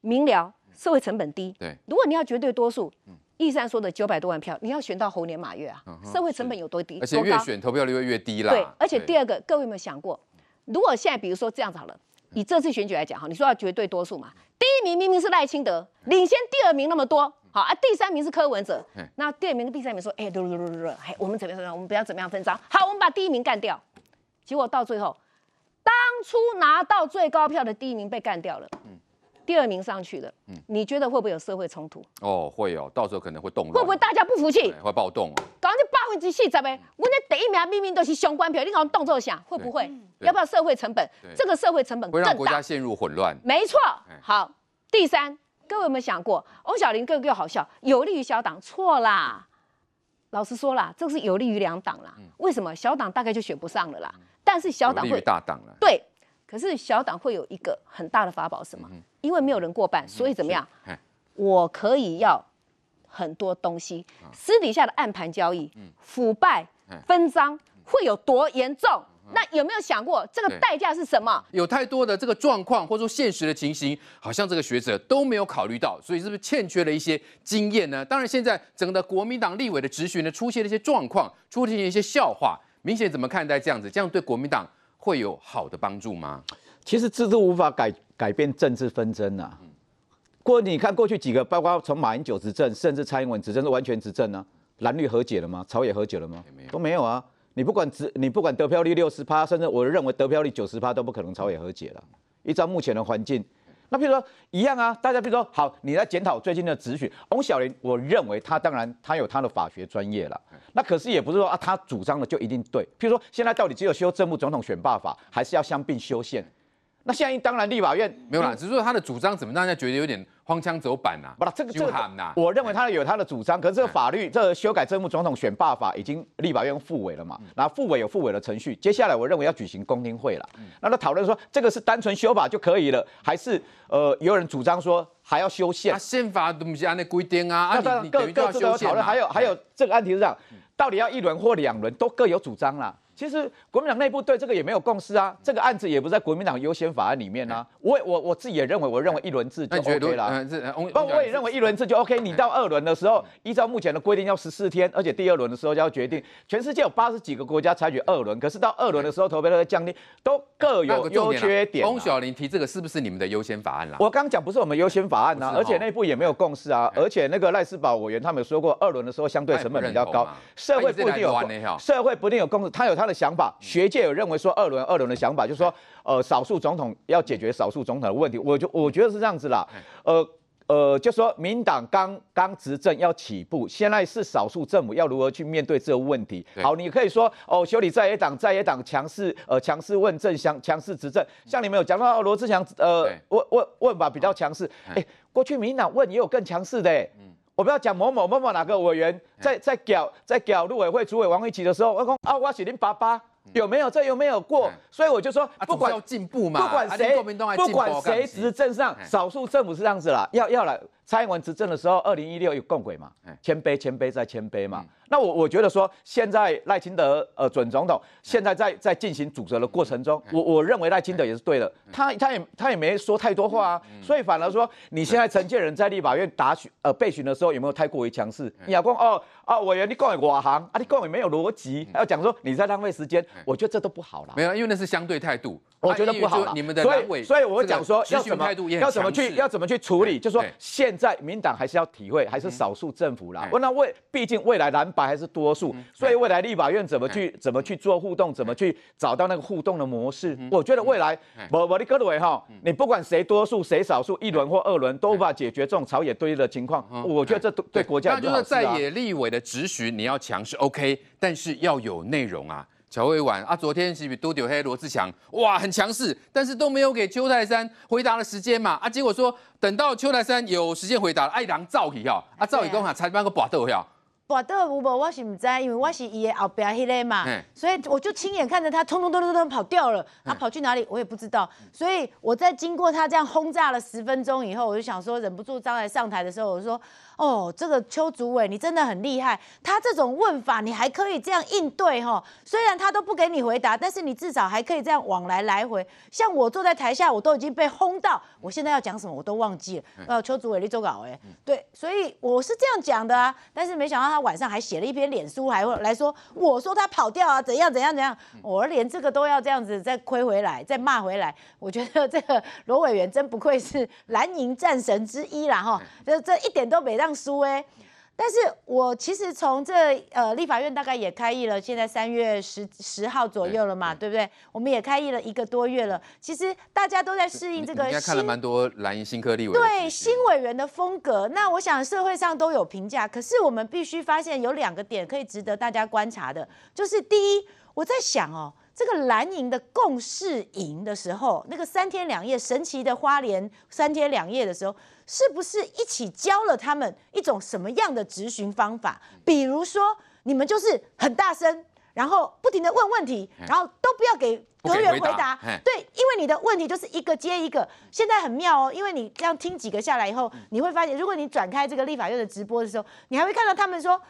明了，社会成本低。对。如果你要绝对多数，易山说的九百多万票，你要选到猴年马月啊？社会成本有多低？而且越选投票率会越低啦。对。而且第二个，各位有没有想过，如果现在比如说这样子好了？以这次选举来讲，哈，你说要绝对多数嘛？第一名明明是赖清德领先第二名那么多，好啊，第三名是柯文哲，那第二名跟第三名说，哎，噜噜噜噜，嘿，我们怎么样？怎么样？我们不要怎么样分赃？好，我们把第一名干掉，结果到最后，当初拿到最高票的第一名被干掉了。第二名上去了，你觉得会不会有社会冲突？哦，会有，到时候可能会动乱。会不会大家不服气？会暴动，搞那八分之四怎呗，我那第一名明明都是相关票，你搞成动作响，会不会？要不要社会成本？这个社会成本会让国家陷入混乱。没错。好，第三，各位有没有想过，欧小玲，各个又好笑，有利于小党错啦。老实说啦，这个是有利于两党啦。为什么小党大概就选不上了啦？但是小党会大党了。对。可是小党会有一个很大的法宝什么？因为没有人过半，所以怎么样？我可以要很多东西，私底下的暗盘交易、腐败、分赃会有多严重？那有没有想过这个代价是什么？有太多的这个状况，或者说现实的情形，好像这个学者都没有考虑到，所以是不是欠缺了一些经验呢？当然，现在整个的国民党立委的执询呢，出现了一些状况，出现一些笑话，明显怎么看待这样子？这样对国民党？会有好的帮助吗？其实制度无法改改变政治纷争啊。过你看过去几个，包括从马英九执政，甚至蔡英文执政，是完全执政啊。蓝绿和解了吗？朝野和解了吗？都没有。都没有啊。你不管执，你不管得票率六十趴，甚至我认为得票率九十趴，都不可能朝野和解了。依照目前的环境。那比如说一样啊，大家比如说好，你来检讨最近的止选，翁小林，我认为他当然他有他的法学专业了，那可是也不是说啊，他主张的就一定对。譬如说现在到底只有修正部总统选罢法，还是要相并修宪？那现在当然立法院没有啦，只是说他的主张怎么让人家觉得有点。荒腔走板呐，不啦，这个就、这个，我认为他有他的主张，可是这个法律这修改政府总统选罢法已经立法院复委了嘛，那复委有复委的程序，接下来我认为要举行公听会了，那他讨论说这个是单纯修法就可以了，还是呃有人主张说还要修宪？啊，宪法都不是按那规定啊，那各各自有讨论，还有还有这个案情是这样，到底要一轮或两轮都各有主张啦。其实国民党内部对这个也没有共识啊，这个案子也不在国民党优先法案里面啊。我我我自己也认为，我认为一轮制就 OK 了。嗯，是，我也认为一轮制就 OK。你到二轮的时候，依照目前的规定要十四天，而且第二轮的时候就要决定。全世界有八十几个国家采取二轮，可是到二轮的时候投票率降低，都各有优缺点。龚小林提这个是不是你们的优先法案啦？我刚讲不是我们优先法案啊，而且内部也没有共识啊。而且那个赖世宝委员他们说过，二轮的时候相对成本比较高，社会不一定有共识，社会不一定有共识，他有他。他的想法，学界有认为说二轮二轮的想法，就是说，呃，少数总统要解决少数总统的问题，我就我觉得是这样子啦，呃呃，就说民党刚刚执政要起步，现在是少数政府要如何去面对这个问题？好，你可以说哦，修理在野党在野党强势，呃强势问政强强势执政，像你们有讲到罗志祥，呃问问问吧比较强势，哎，过去民党问也有更强势的，嗯。我不要讲某某某某哪个委员在在搞在搞路委会主委王惠奇的时候，我讲啊，我写零爸爸。有没有？这有没有过？所以我就说，不管进步嘛，不管谁，不管谁执政上少数政府是这样子啦，要要来。蔡英文执政的时候，二零一六有共轨嘛？谦卑，谦卑再谦卑嘛。那我我觉得说，现在赖清德呃，准总统现在在在进行主责的过程中，我我认为赖清德也是对的。他他也他也没说太多话啊，所以反而说，你现在陈建仁在立法院答询呃被询的时候，有没有太过于强势？你讲哦哦，委员，你讲我行，啊你讲你没有逻辑，要讲说你在浪费时间，我觉得这都不好了。没有，因为那是相对态度，我觉得不好。你们的所以所以我讲说要怎么要怎么去要怎么去处理，就说现。在民党还是要体会，还是少数政府啦。我那未，毕竟未来蓝白还是多数，所以未来立法院怎么去，怎么去做互动，怎么去找到那个互动的模式？我觉得未来我我的各位哈，你不管谁多数谁少数，一轮或二轮都无法解决这种朝野对立的情况。我觉得这对国家，那就是在野立委的指徐你要强是 OK，但是要有内容啊。稍微晚啊，昨天是比都丢黑罗志祥，哇，很强势，但是都没有给邱泰山回答的时间嘛啊，结果说等到邱泰山有时间回答了，爱郎赵宇啊，啊，赵宇刚哈才把个拔豆去啊，把掉我我是不知，因为我是伊的后边迄个嘛，所以我就亲眼看着他通通嘟嘟嘟跑掉了，他跑去哪里我也不知道，所以我在经过他这样轰炸了十分钟以后，我就想说忍不住，招来上台的时候我就说。哦，这个邱主伟你真的很厉害。他这种问法，你还可以这样应对哈。虽然他都不给你回答，但是你至少还可以这样往来来回。像我坐在台下，我都已经被轰到，我现在要讲什么我都忘记了。呃，邱主伟你做稿哎，对，所以我是这样讲的啊。但是没想到他晚上还写了一篇脸书，还会来说我说他跑掉啊，怎样怎样怎样。我连这个都要这样子再亏回来，再骂回来。我觉得这个罗委员真不愧是蓝营战神之一啦哈。这这一点都没让。让输哎，但是我其实从这呃立法院大概也开议了，现在三月十十号左右了嘛，对不对？我们也开议了一个多月了，其实大家都在适应这个。看了蛮多蓝营新科立委对新委员的风格，那我想社会上都有评价。可是我们必须发现有两个点可以值得大家观察的，就是第一，我在想哦，这个蓝营的共事营的时候，那个三天两夜神奇的花莲三天两夜的时候。是不是一起教了他们一种什么样的质询方法？比如说，你们就是很大声，然后不停的问问题，然后都不要给委员回答。对，因为你的问题就是一个接一个。现在很妙哦，因为你这样听几个下来以后，你会发现，如果你转开这个立法院的直播的时候，你还会看到他们说，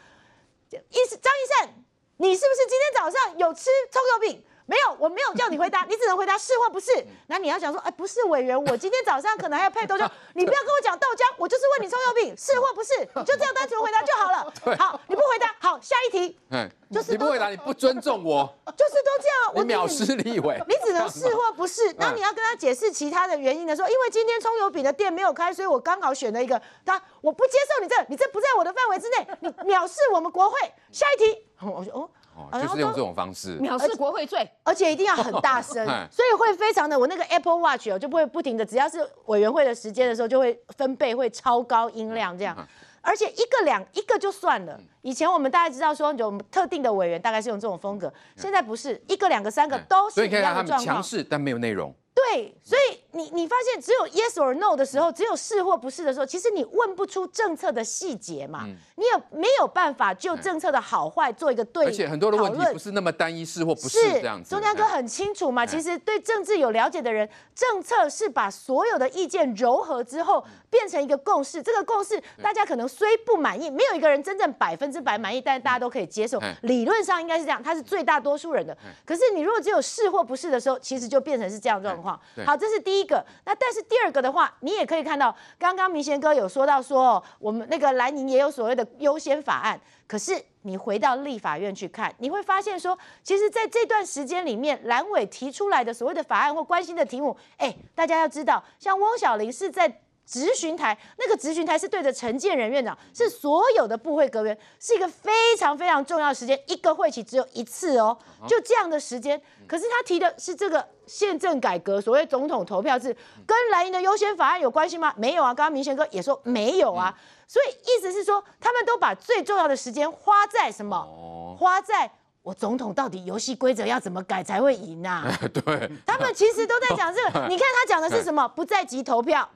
意思张一生，你是不是今天早上有吃葱油饼？没有，我没有叫你回答，[LAUGHS] 你只能回答是或不是。那你要想说，哎，不是委员，我今天早上可能还要配豆浆，[LAUGHS] 你不要跟我讲豆浆，我就是问你葱油饼是或不是，[LAUGHS] 你就这样单纯回答就好了。好，你不回答，好，下一题。嗯，就是你不回答你不尊重我，就是都这样，我藐视立委，你只能是或不是。那你要跟他解释其他的原因的时候，因为今天葱油饼的店没有开，所以我刚好选了一个。他，我不接受你这，你这不在我的范围之内，你藐视我们国会。下一题，我说哦。就是用这种方式藐视国会罪，而且一定要很大声，[LAUGHS] 所以会非常的。我那个 Apple Watch 哦，就不会不停的，只要是委员会的时间的时候，就会分贝会超高音量这样。而且一个两一个就算了，以前我们大概知道说有特定的委员大概是用这种风格，现在不是一个两个三个都是，所以可以让他们强势但没有内容。对，所以。你你发现只有 yes or no 的时候，只有是或不是的时候，其实你问不出政策的细节嘛？你也没有办法就政策的好坏做一个对比。而且很多的问题不是那么单一是或不是这样子。中江哥很清楚嘛，其实对政治有了解的人，政策是把所有的意见柔合之后变成一个共识。这个共识大家可能虽不满意，没有一个人真正百分之百满意，但是大家都可以接受。理论上应该是这样，他是最大多数人的。可是你如果只有是或不是的时候，其实就变成是这样状况。好，这是第一。一个，那但是第二个的话，你也可以看到，刚刚明贤哥有说到说，我们那个蓝营也有所谓的优先法案，可是你回到立法院去看，你会发现说，其实在这段时间里面，蓝委提出来的所谓的法案或关心的题目，哎，大家要知道，像汪小玲是在。咨询台那个咨询台是对着承建人院长，是所有的部会阁员，是一个非常非常重要的时间，一个会期只有一次哦，就这样的时间。可是他提的是这个宪政改革，所谓总统投票制，跟蓝营的优先法案有关系吗？没有啊，刚刚明贤哥也说没有啊，所以意思是说他们都把最重要的时间花在什么？花在我总统到底游戏规则要怎么改才会赢啊？[LAUGHS] 对他们其实都在讲这个，[LAUGHS] 你看他讲的是什么？不在即投票。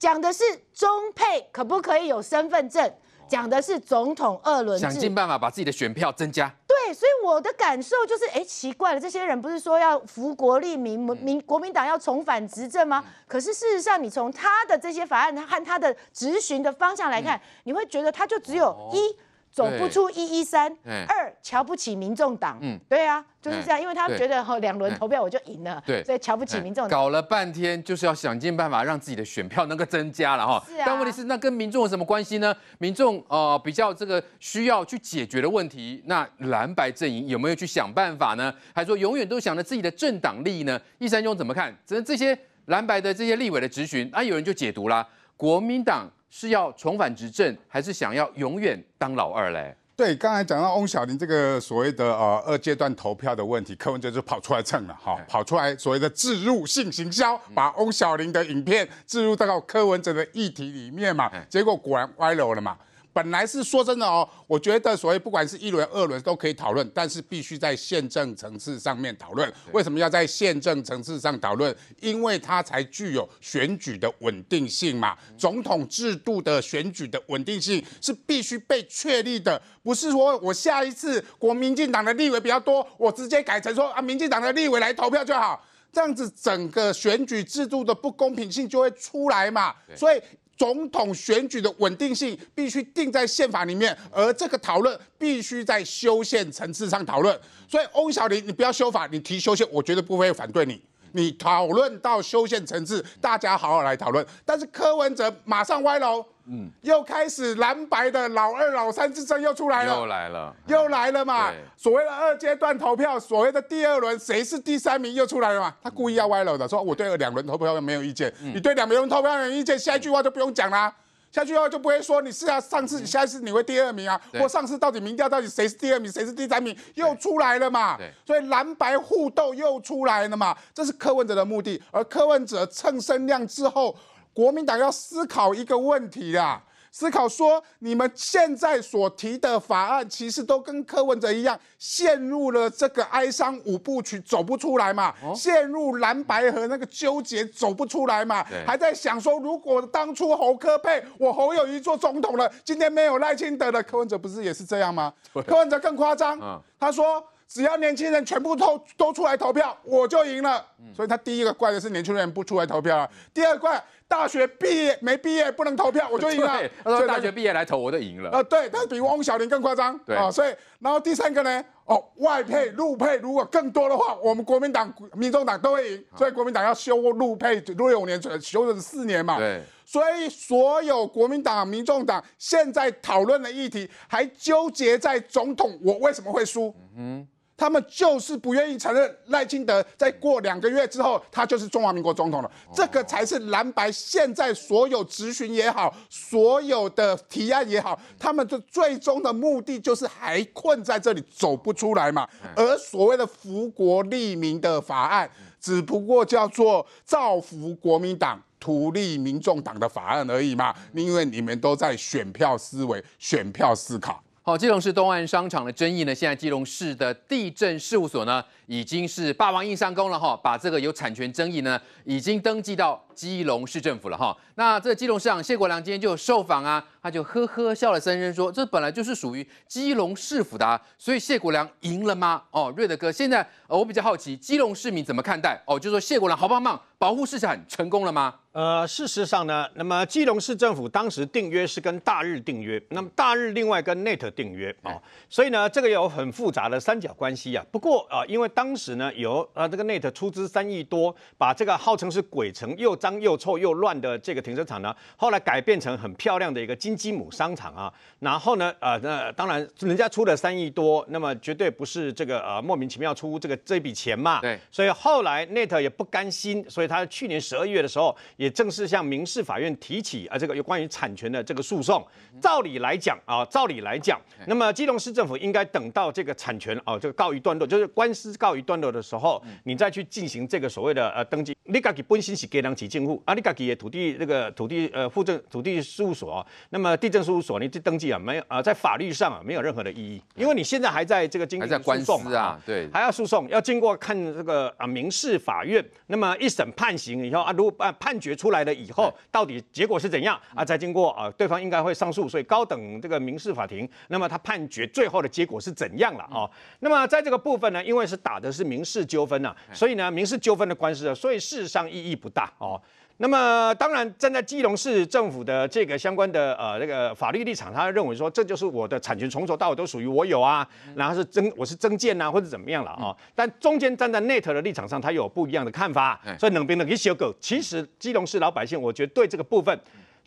讲的是中配可不可以有身份证？讲的是总统二轮想尽办法把自己的选票增加。对，所以我的感受就是，哎，奇怪了，这些人不是说要扶国利民民国民党要重返执政吗？可是事实上，你从他的这些法案和他的执行的方向来看，你会觉得他就只有一。走不出一一三二，瞧不起民众党。嗯，对啊，就是这样，因为他们觉得两轮投票我就赢了，所以瞧不起民众。搞了半天就是要想尽办法让自己的选票能够增加了哈。是啊。但问题是那跟民众有什么关系呢？民众呃比较这个需要去解决的问题，那蓝白阵营有没有去想办法呢？还说永远都想着自己的政党利益呢？易三兄怎么看？只是这些蓝白的这些立委的质询，啊，有人就解读啦，国民党。是要重返执政，还是想要永远当老二嘞？对，刚才讲到翁小玲这个所谓的呃二阶段投票的问题，柯文哲就跑出来蹭了哈，跑出来所谓的置入性行销，把翁小玲的影片置入到柯文哲的议题里面嘛，结果果然歪楼了嘛。本来是说真的哦，我觉得所谓不管是一轮、二轮都可以讨论，但是必须在宪政层次上面讨论。为什么要在宪政层次上讨论？因为它才具有选举的稳定性嘛。总统制度的选举的稳定性是必须被确立的，不是说我下一次国民进党的立委比较多，我直接改成说啊，民进党的立委来投票就好，这样子整个选举制度的不公平性就会出来嘛。所以。总统选举的稳定性必须定在宪法里面，而这个讨论必须在修宪层次上讨论。所以，欧小林，你不要修法，你提修宪，我绝对不会反对你。你讨论到修宪层次，大家好好来讨论。但是柯文哲马上歪楼，嗯，又开始蓝白的老二老三之争又出来了，又来了，又来了嘛。所谓的二阶段投票，所谓的第二轮谁是第三名又出来了嘛？他故意要歪楼的，说我对两轮投票没有意见，你对两轮投票有意见，下一句话就不用讲啦。下去后就不会说你是啊，上次你、下一次你会第二名啊，或上次到底民调到底谁是第二名、谁是第三名又出来了嘛？所以蓝白互斗又出来了嘛，这是柯文哲的目的，而柯文哲蹭声量之后，国民党要思考一个问题啦。思考说，你们现在所提的法案，其实都跟柯文哲一样，陷入了这个哀伤五部曲，走不出来嘛？陷入蓝白和那个纠结，走不出来嘛？还在想说，如果当初侯科佩，我侯友谊做总统了，今天没有赖清德的柯文哲，不是也是这样吗？柯文哲更夸张，他说只要年轻人全部都都出来投票，我就赢了。所以他第一个怪的是年轻人不出来投票啊。第二怪。大学毕业没毕业不能投票，[LAUGHS] 我就赢了。他说大学毕业来投我就赢了。呃，对，那比翁小玲更夸张。对啊，所以然后第三个呢？哦，外配、路配，如果更多的话，我们国民党、民众党都会赢。所以国民党要修路配，六有五年，修整四年嘛。对。所以所有国民党、民众党现在讨论的议题，还纠结在总统我为什么会输？嗯哼。他们就是不愿意承认赖清德在过两个月之后，他就是中华民国总统了。这个才是蓝白现在所有咨询也好，所有的提案也好，他们的最终的目的就是还困在这里走不出来嘛。而所谓的福国利民的法案，只不过叫做造福国民党、图利民众党的法案而已嘛。因为你们都在选票思维、选票思考。好，基隆市东岸商场的争议呢？现在基隆市的地震事务所呢？已经是霸王硬上弓了哈，把这个有产权争议呢，已经登记到基隆市政府了哈。那这基隆市长谢国良今天就受访啊，他就呵呵笑了声声说：“这本来就是属于基隆市府的，所以谢国良赢了吗？”哦，瑞德哥，现在我比较好奇基隆市民怎么看待哦，就说谢国良好棒棒，保护市场成功了吗？呃，事实上呢，那么基隆市政府当时订约是跟大日订约，那么大日另外跟 Net 订约啊，所以呢，这个有很复杂的三角关系啊。不过啊，因为大当时呢，由呃这个 Net 出资三亿多，把这个号称是鬼城、又脏又臭又乱的这个停车场呢，后来改变成很漂亮的一个金鸡母商场啊。然后呢，呃，那当然，人家出了三亿多，那么绝对不是这个呃莫名其妙出这个这笔钱嘛。对。所以后来 Net 也不甘心，所以他去年十二月的时候，也正式向民事法院提起啊这个有关于产权的这个诉讼。照理来讲啊，照理来讲，那么基隆市政府应该等到这个产权哦，这个告一段落，就是官司告。告一段落的时候，你再去进行这个所谓的呃登记，你自己本身是给登起过户，啊，你自己的土地那个土地呃附政土地事务所那么地政事务所，你去登记啊，没有啊，在法律上啊没有任何的意义，因为你现在还在这个经过诉讼啊，对，还要诉讼，要经过看这个啊民事法院，那么一审判刑以后啊，如果判判决出来了以后，到底结果是怎样啊？再经过啊，对方应该会上诉，所以高等这个民事法庭，那么他判决最后的结果是怎样了啊？那么在这个部分呢，因为是打。的是民事纠纷呐，所以呢，民事纠纷的官司啊，所以事实上意义不大哦。那么，当然站在基隆市政府的这个相关的呃那个法律立场，他认为说这就是我的产权，从头到尾都属于我有啊。然后是增我是增建呐，或者怎么样了啊？但中间站在 Net 的立场上，他有不一样的看法。所以冷冰冷一小狗，其实基隆市老百姓，我觉得对这个部分。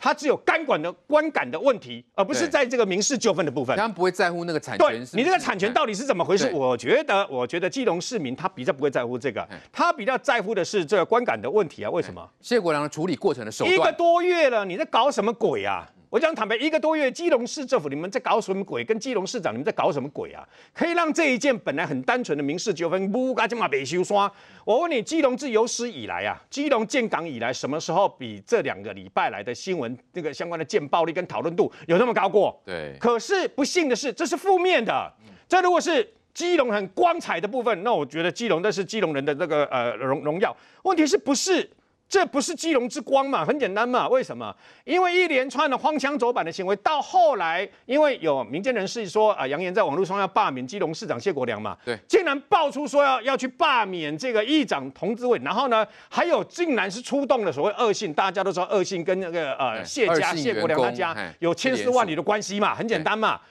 他只有钢管的观感的问题，而不是在这个民事纠纷的部分。他不会在乎那个产权，你这个产权到底是怎么回事？我觉得，我觉得基隆市民他比较不会在乎这个，他比较在乎的是这个观感的问题啊。为什么谢国良处理过程的手段一个多月了，你在搞什么鬼啊？我讲坦白，一个多月，基隆市政府你们在搞什么鬼？跟基隆市长你们在搞什么鬼啊？可以让这一件本来很单纯的民事纠纷乌嘎芝麻白修刷？我问你，基隆自有史以来啊，基隆建港以来，什么时候比这两个礼拜来的新闻那个相关的见报率跟讨论度有那么高过？对。可是不幸的是，这是负面的。这如果是基隆很光彩的部分，那我觉得基隆那是基隆人的那个呃荣荣耀。问题是不是？这不是基隆之光嘛？很简单嘛？为什么？因为一连串的荒腔走板的行为，到后来，因为有民间人士说啊，扬言在网络上要罢免基隆市长谢国良嘛，对，竟然爆出说要要去罢免这个议长童志伟，然后呢，还有竟然是出动了所谓恶性，大家都知道恶性跟那个呃谢家谢国良他家有千丝万缕的关系嘛，很简单嘛。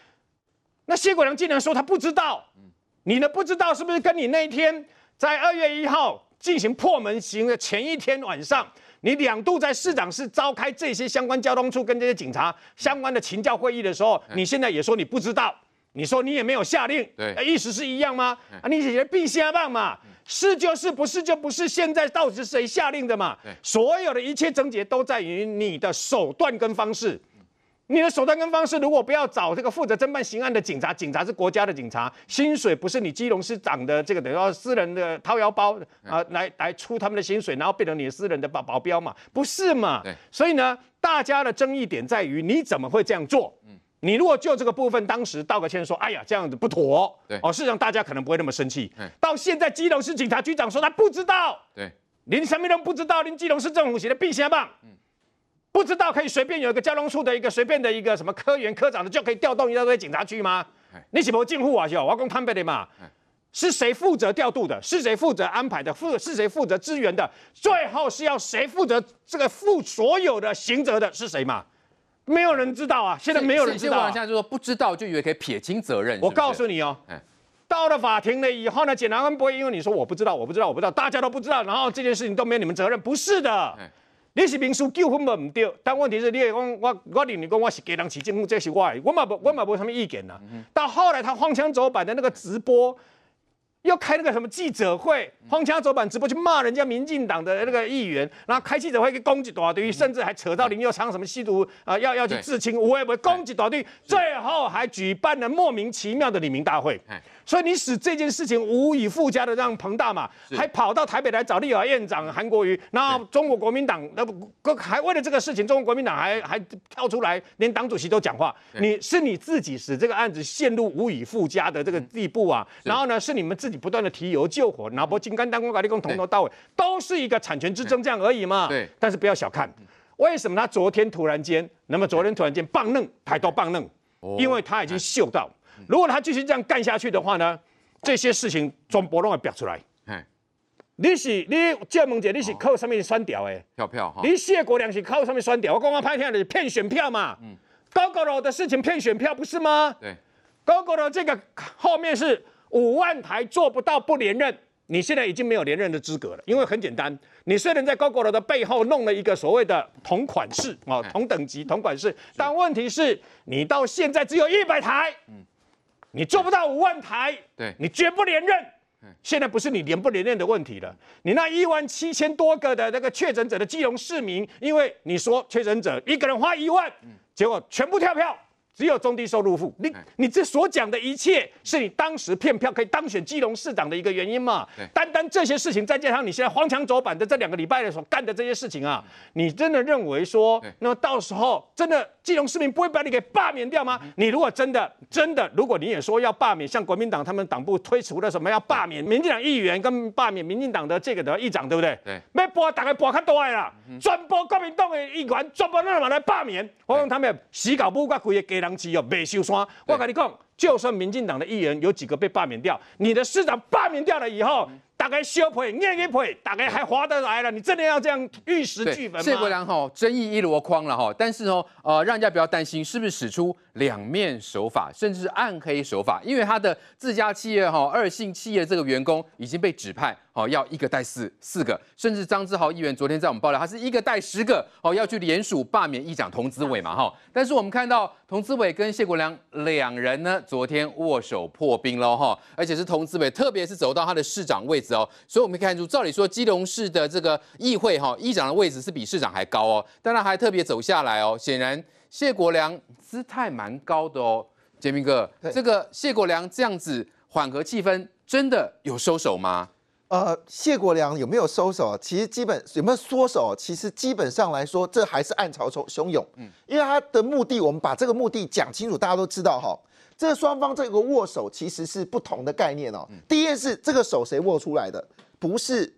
那谢国良竟然说他不知道，你呢不知道是不是跟你那一天在二月一号？进行破门行的前一天晚上，你两度在市长室召开这些相关交通处跟这些警察相关的勤教会议的时候，你现在也说你不知道，你说你也没有下令，对，意思是一样吗？啊，你也必避嫌嘛？是就是，不是就不是，现在到底是谁下令的嘛？所有的一切症结都在于你的手段跟方式。你的手段跟方式，如果不要找这个负责侦办刑案的警察，警察是国家的警察，薪水不是你基隆市长的，这个等于说私人的掏腰包啊，来来出他们的薪水，然后变成你的私人的保保镖嘛，不是嘛？所以呢，大家的争议点在于你怎么会这样做？嗯，你如果就这个部分当时道个歉，说哎呀这样子不妥，对，哦，事实上大家可能不会那么生气。到现在基隆市警察局长说他不知道，对，林什么都不知道，林基隆市政府写的必先棒，嗯。不知道可以随便有一个交通处的一个随便的一个什么科员科长的就可以调动一大堆警察去吗？你岂不进户啊，我华工贪的嘛？是谁负责调度的？是谁负责安排的？负是谁负责支援的？最后是要谁负责这个负所有的刑责的是谁嘛？没有人知道啊！现在没有人知道。现在就说不知道，就以为可以撇清责任。我告诉你哦，到了法庭了以后呢，检察官不会因为你说我不知道，我不知道，我不知道，大家都不知道，然后这件事情都没你们责任，不是的。你是民诉纠纷嘛？唔对，但问题是，你系讲我，我认为讲我是给人市政府，这是我的，我嘛无，我嘛无什么意见啦。到后来他荒腔走板的那个直播，又开那个什么记者会，荒腔走板直播去骂人家民进党的那个议员，然后开记者会去攻击到底，甚至还扯到林佑昌什么吸毒啊，要要去自清，我也攻击到底。最后还举办了莫名其妙的李明大会。所以你使这件事情无以复加的这样膨大嘛，还跑到台北来找立委院长韩国瑜，然后中国国民党那不还为了这个事情，中国国民党还还跳出来，连党主席都讲话，你是你自己使这个案子陷入无以复加的这个地步啊，然后呢，是你们自己不断的提油救火，拿破金钢担功搞立功，从头到尾都是一个产权之争这样而已嘛。对，但是不要小看，为什么他昨天突然间，那么昨天突然间棒愣，台独棒愣，因为他已经嗅到。如果他继续这样干下去的话呢，这些事情全部都会表出来。你是你谢孟姐，你是靠什么删掉的；，票票哈，你谢国梁是靠什么删掉。我刚刚拍片的是骗选票嘛？嗯，高国老的事情骗选票不是吗？对，高国老这个后面是五万台做不到不连任，你现在已经没有连任的资格了。因为很简单，你虽然在高国老的背后弄了一个所谓的同款式啊、同等级、同款式，但问题是，你到现在只有一百台。嗯。你做不到五万台，对你绝不连任。现在不是你连不连任的问题了。你那一万七千多个的那个确诊者的基隆市民，因为你说确诊者一个人花一万，结果全部跳票。只有中低收入户，你你这所讲的一切，是你当时骗票可以当选基隆市长的一个原因嘛？单单这些事情，再加上你现在荒墙走板的这两个礼拜的所干的这些事情啊，你真的认为说，那么到时候真的基隆市民不会把你给罢免掉吗？你如果真的真的，如果你也说要罢免，像国民党他们党部推出了什么要罢免民进党议员，跟罢免民进党的这个的议长，对不对？对，没播，大概播较多啦，转播国民党的议员，转播那来罢免，我用他们洗稿不挂鬼嘅给。长期要维修山，我跟你讲，就算民进党的议员有几个被罢免掉，你的市长罢免掉了以后。大概修补、捏一补，大概还划得来了。你真的要这样玉石俱焚吗？谢国良哈，争议一箩筐了哈。但是哦，呃，让人家不要担心，是不是使出两面手法，甚至是暗黑手法？因为他的自家企业哈，二信企业这个员工已经被指派哦，要一个带四四个，甚至张志豪议员昨天在我们爆料，他是一个带十个哦，要去联署罢免议长童子伟嘛哈。但是我们看到童子伟跟谢国良两人呢，昨天握手破冰了哈，而且是童子伟，特别是走到他的市长位置。哦，所以我们看出，照理说基隆市的这个议会哈，议长的位置是比市长还高哦，但他还特别走下来哦，显然谢国良姿态蛮高的哦，杰明哥，这个谢国良这样子缓和气氛，真的有收手吗？呃，谢国良有没有收手？其实基本有没有缩手？其实基本上来说，这还是暗潮冲汹涌，嗯，因为他的目的，我们把这个目的讲清楚，大家都知道哈。这双方这个握手其实是不同的概念哦。第一件事，这个手谁握出来的，不是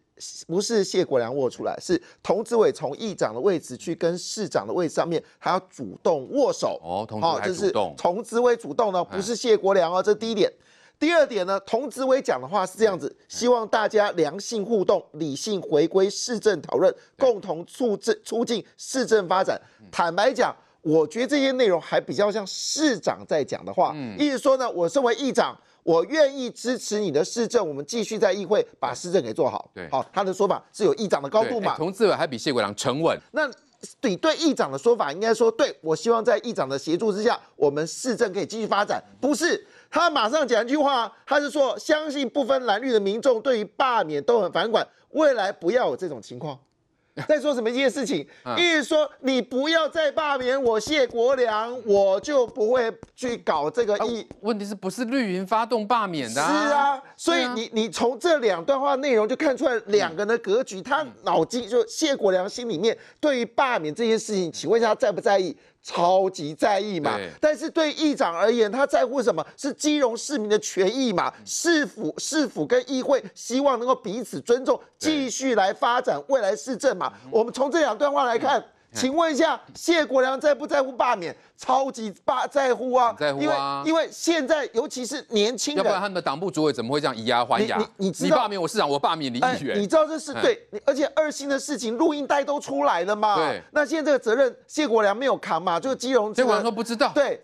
不是谢国良握出来，是童志伟从议长的位置去跟市长的位置上面，他要主动握手哦。好，就是童志伟主动呢，不是谢国良哦，这第一点。第二点呢，童志伟讲的话是这样子，希望大家良性互动、理性回归市政讨论，共同促进促进市政发展。坦白讲。我觉得这些内容还比较像市长在讲的话，意思说呢，我身为议长，我愿意支持你的市政，我们继续在议会把市政给做好。对，好，他的说法是有议长的高度嘛。同志伟还比谢国良沉稳。那你对议长的说法，应该说对我希望在议长的协助之下，我们市政可以继续发展。不是，他马上讲一句话，他是说相信不分蓝绿的民众对于罢免都很反感，未来不要有这种情况。[LAUGHS] 在说什么一件事情？意思说你不要再罢免我谢国良，我就不会去搞这个一，问题是不是绿云发动罢免的？是啊，所以你你从这两段话内容就看出来两个人的格局，他脑筋就谢国良心里面对于罢免这件事情，请问一下他在不在意？超级在意嘛，但是对议长而言，他在乎什么是基隆市民的权益嘛？市府、市府跟议会希望能够彼此尊重，继续来发展未来市政嘛？我们从这两段话来看。请问一下，谢国良在不在乎罢免？超级罢在乎啊！在乎啊！因为因为现在尤其是年轻的，要不然他们的党部主委怎么会这样以牙还牙？你你你知道你罢免我市长，我罢免林义全。你知道这是对，而且二星的事情录音带都出来了嘛？对。那现在这个责任谢国良没有扛嘛？就基隆谢国良说不知道。对，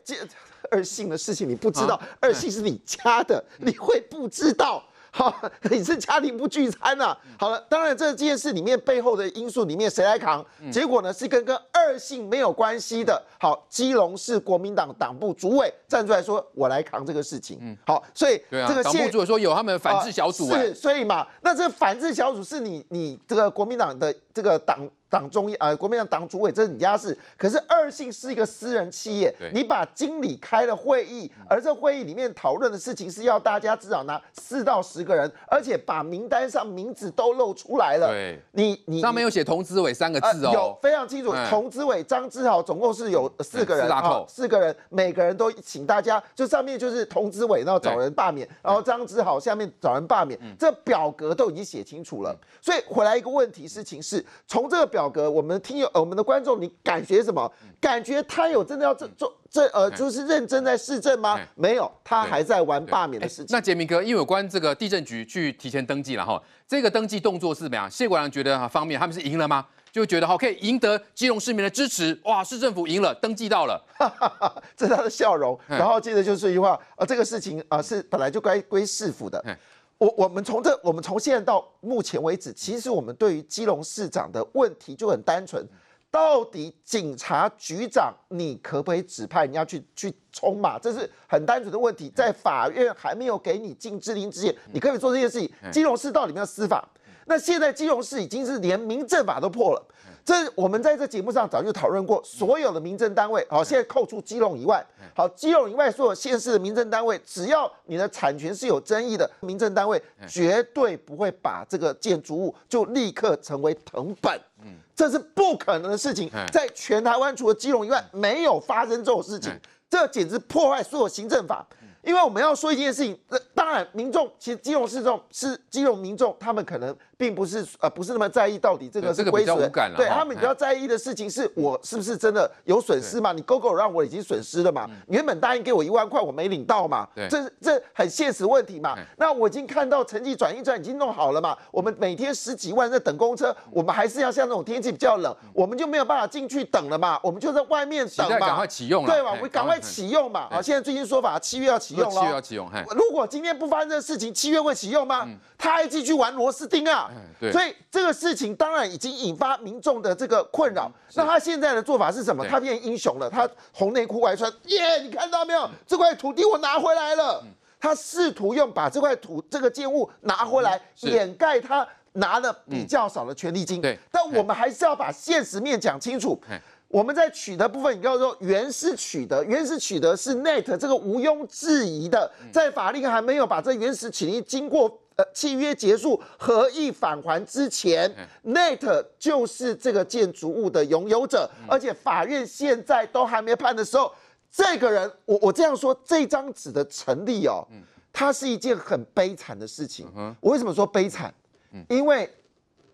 二姓的事情你不知道，二姓是你家的，你会不知道。好，[LAUGHS] 你是家庭不聚餐啊。好了，当然这件事里面背后的因素里面谁来扛？结果呢是跟跟二性没有关系的。好，基隆市国民党党部主委站出来说我来扛这个事情。好，所以这个党部主委说有他们反制小组。是，所以嘛，那这个反制小组是你你这个国民党的这个党。党中央啊，国民党党主委这是你家事。可是二信是一个私人企业，你把经理开了会议，而这会议里面讨论的事情是要大家至少拿四到十个人，而且把名单上名字都露出来了。对，你你上面有写童志伟三个字哦，有非常清楚。童志伟、张志豪总共是有四个人，四个人每个人都请大家，就上面就是童志伟，然后找人罢免，然后张志豪下面找人罢免，这表格都已经写清楚了。所以回来一个问题，事情是从这个表。小哥，我们听友，我们的观众，你感觉什么？感觉他有真的要正做正呃，就是认真在市政吗？没有，他还在玩罢免的事情。那杰明哥，因为有关这个地震局去提前登记了哈，这个登记动作是怎么样？谢国良觉得方面他们是赢了吗？就觉得哈可以赢得基隆市民的支持，哇，市政府赢了，登记到了，[LAUGHS] 这是他的笑容。然后接着就是一句话啊，这个事情啊是本来就该归市府的。我我们从这，我们从现在到目前为止，其实我们对于基隆市长的问题就很单纯，到底警察局长你可不可以指派人家去去冲嘛？这是很单纯的问题，在法院还没有给你禁止令之前，你可以做这件事情。基隆市到底要司法？那现在基隆市已经是连民政法都破了。这我们在这节目上早就讨论过，所有的民政单位，好，现在扣除基隆以外，好，基隆以外所有县市的民政单位，只要你的产权是有争议的，民政单位绝对不会把这个建筑物就立刻成为藤本，嗯，这是不可能的事情，在全台湾除了基隆以外，没有发生这种事情，这简直破坏所有行政法，因为我们要说一件事情，那当然民众，其实基隆市众是基隆民众，他们可能。并不是呃，不是那么在意到底这个是亏损，对他们比较在意的事情是，我是不是真的有损失嘛？你 Google 让我已经损失了嘛？原本答应给我一万块，我没领到嘛？这这很现实问题嘛？那我已经看到成绩转一转已经弄好了嘛？我们每天十几万在等公车，我们还是要像那种天气比较冷，我们就没有办法进去等了嘛？我们就在外面等嘛？赶快启用，对吧？我们赶快启用嘛？啊，现在最近说法七月要启用，七月要启用。如果今天不发生事情，七月会启用吗？他还继续玩螺丝钉啊？所以这个事情当然已经引发民众的这个困扰。那他现在的做法是什么？他变英雄了，他红内裤外穿，耶！你看到没有？这块土地我拿回来了。他试图用把这块土这个建物拿回来，掩盖他拿的比较少的权利金。对，但我们还是要把现实面讲清楚。我们在取得部分，你要说原始取得，原始取得是 net 这个毋庸置疑的，在法令还没有把这原始取得经过。契约结束、合意返还之前，Net 就是这个建筑物的拥有者，而且法院现在都还没判的时候，这个人，我我这样说，这张纸的成立哦，它是一件很悲惨的事情。我为什么说悲惨？因为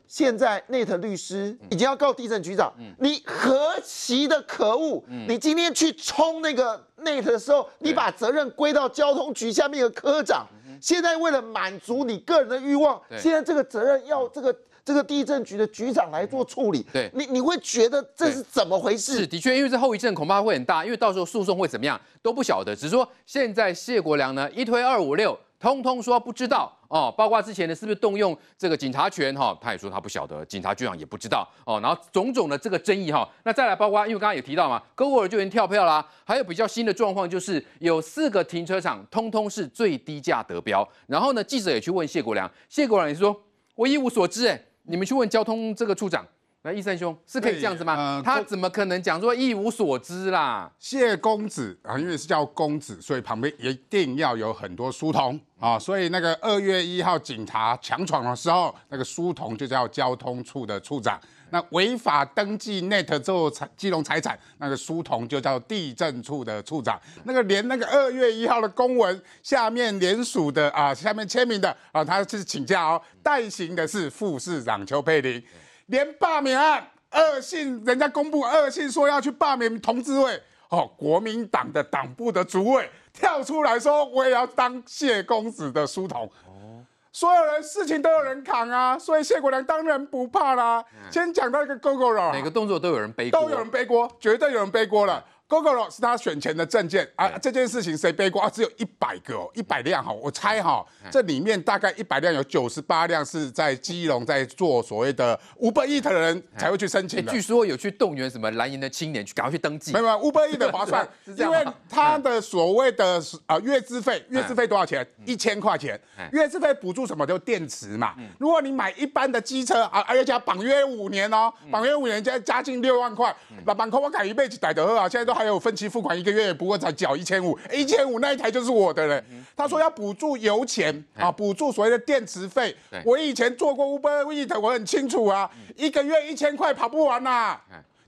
现在 n a t 律师已经要告地震局长，你何其的可恶！你今天去冲那个 n a t 的时候，你把责任归到交通局下面的科长。现在为了满足你个人的欲望，现在这个责任要这个这个地震局的局长来做处理。对，你你会觉得这是怎么回事？是的确，因为这后遗症恐怕会很大，因为到时候诉讼会怎么样都不晓得。只是说现在谢国良呢，一推二五六，通通说不知道。哦，包括之前呢，是不是动用这个警察权？哈，他也说他不晓得，警察局长也不知道。哦，然后种种的这个争议哈，那再来包括，因为刚刚有提到嘛，沃尔就经跳票啦，还有比较新的状况就是有四个停车场通通是最低价得标。然后呢，记者也去问谢国良，谢国良也说我一无所知。哎，你们去问交通这个处长。那医生兄是可以这样子吗？他怎么可能讲说一无所知啦？谢公子啊，因为是叫公子，所以旁边一定要有很多书童啊。所以那个二月一号警察强闯的时候，那个书童就叫交通处的处长。那违法登记 Net 之后，金融财产那个书童就叫地震处的处长。那个连那个二月一号的公文下面联署的啊，下面签名的啊，他是请假哦，代行的是副市长邱佩玲。连罢免案，恶性人家公布恶性，说要去罢免同志会，哦，国民党的党部的主委跳出来说，我也要当谢公子的书童。哦，所有人事情都有人扛啊，所以谢国梁当然不怕啦。先讲到一个勾勾 o 绕，每个动作都有人背锅，都有人背锅，绝对有人背锅了。GoGo e 是他选前的证件啊！这件事情谁背锅啊？只有一百个哦，一百辆哈，我猜哈，这里面大概一百辆有九十八辆是在基隆在做所谓的五百亿的人才会去申请。据说有去动员什么蓝营的青年去赶快去登记。没有，五百亿的划算，[LAUGHS] 因为他的所谓的呃月资费，月资费多少钱？一千块钱。月资费补助什么？就电池嘛。如果你买一般的机车啊，而且绑约五年哦，绑约五年加加近六万块，那绑够我改一辈子改得喝啊！现在都。还有分期付款，一个月也不过才缴一千五，一千五那一台就是我的了。他说要补助油钱啊，补助所谓的电池费。我以前做过五 e e 亿我很清楚啊，一个月一千块跑不完呐。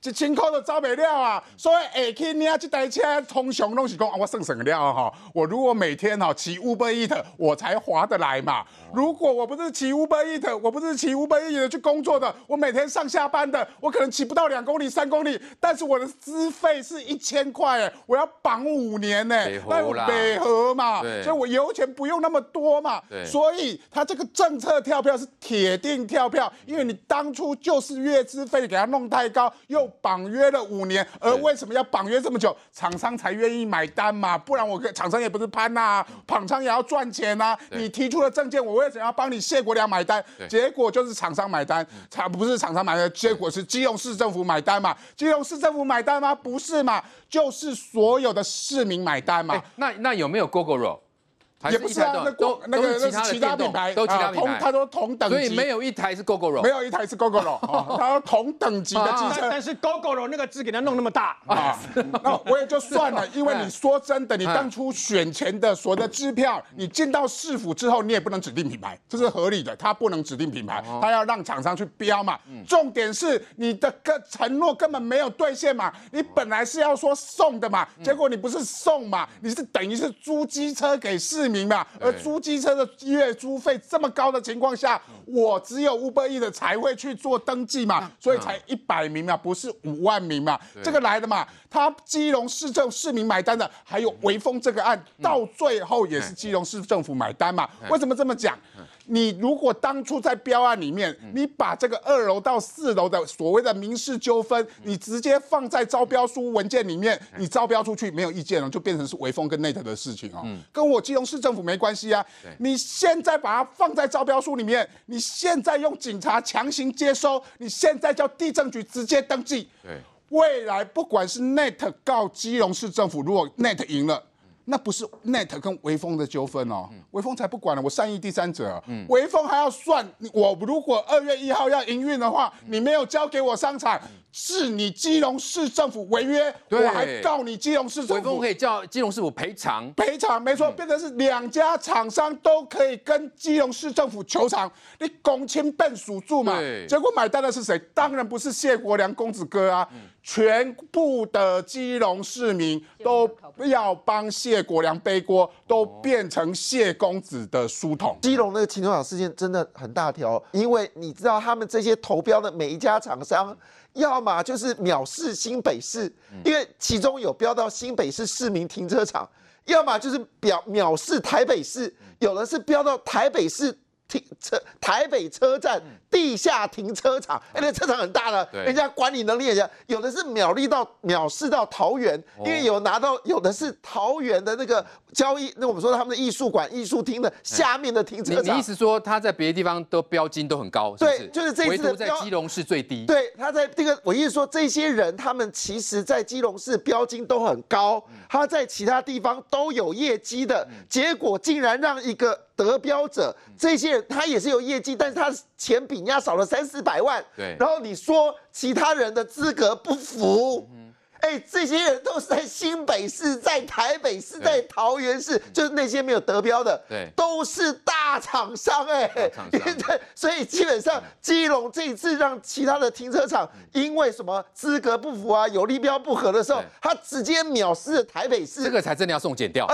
一千块都走不了啊！所以下去你要这台车通雄东是讲啊，我省省料哈。我如果每天哈骑 Uber e a t 我才划得来嘛。如果我不是骑 Uber e a t 我不是骑 Uber e a t 去工作的，我每天上下班的，我可能骑不到两公里、三公里。但是我的资费是一千块，我要绑五年呢，我北河嘛，所以我油钱不用那么多嘛。所以他这个政策跳票是铁定跳票，因为你当初就是月资费给他弄太高，又。绑约了五年，而为什么要绑约这么久，厂商才愿意买单嘛？不然我跟厂商也不是潘呐，厂商也要赚钱呐。你提出了证件，我为什么要帮你谢国良买单？结果就是厂商买单，厂不是厂商买的，结果是基隆市政府买单嘛？基隆市政府买单吗？不是嘛？就是所有的市民买单嘛？那那有没有 Google roll？也不是啊，那都那个是其他品牌，都其他品牌。他说同等，所以没有一台是 GoGoRo，没有一台是 GoGoRo。[LAUGHS] 他说同等级的机车，但是 GoGoRo 那个字给他弄那么大啊。那我也就算了，[LAUGHS] 因为你说真的，你当初选钱的所的支票，你进到市府之后，你也不能指定品牌，这是合理的，他不能指定品牌，他要让厂商去标嘛。重点是你的个承诺根本没有兑现嘛，你本来是要说送的嘛，结果你不是送嘛，你是等于是租机车给市。名嘛，而租机车的月租费这么高的情况下，我只有五百亿的才会去做登记嘛，所以才一百名嘛，不是五万名嘛，这个来的嘛，他基隆市政市民买单的，还有维风这个案，到最后也是基隆市政府买单嘛，为什么这么讲？你如果当初在标案里面，你把这个二楼到四楼的所谓的民事纠纷，你直接放在招标书文件里面，你招标出去没有意见了，就变成是威风跟内特的事情啊，跟我基隆市政府没关系啊。你现在把它放在招标书里面，你现在用警察强行接收，你现在叫地政局直接登记。对，未来不管是 Net 告基隆市政府，如果 Net 赢了。那不是 Net 跟威风的纠纷哦，威风才不管了，我善意第三者，威风还要算你。我如果二月一号要营运的话，你没有交给我商场，是你基隆市政府违约，我还告你基隆市政府。我风可以叫基隆市政府赔偿，赔偿没错，变成是两家厂商都可以跟基隆市政府求偿，你拱亲笨鼠住嘛，结果买单的是谁？当然不是谢国良公子哥啊。全部的基隆市民都要帮谢国良背锅，都变成谢公子的书童。基隆那个停车场事件真的很大条，因为你知道他们这些投标的每一家厂商，要么就是藐视新北市，因为其中有标到新北市市民停车场，要么就是表藐视台北市，有的是标到台北市停车台北车站。地下停车场，哎，那车场很大了，人家管理能力也强，有的是秒立到秒视到桃园，因为有拿到，有的是桃园的那个交易，那我们说他们的艺术馆、艺术厅的下面的停车场。你你意思说他在别的地方都标金都很高？对，就是这一次的标在基隆市最低。对，他在这个，我意思说这些人他们其实在基隆市标金都很高，他在其他地方都有业绩的，结果竟然让一个得标者，这些人他也是有业绩，但是他。钱比人家少了三四百万，对。然后你说其他人的资格不符，嗯，哎，这些人都是在新北市、在台北市、在桃园市，就是那些没有得标的，对，都是大厂商哎，[LAUGHS] 所以基本上，基隆这一次让其他的停车场因为什么资格不符啊，有利标不合的时候，他直接秒杀台北市，这个才真的要送检掉。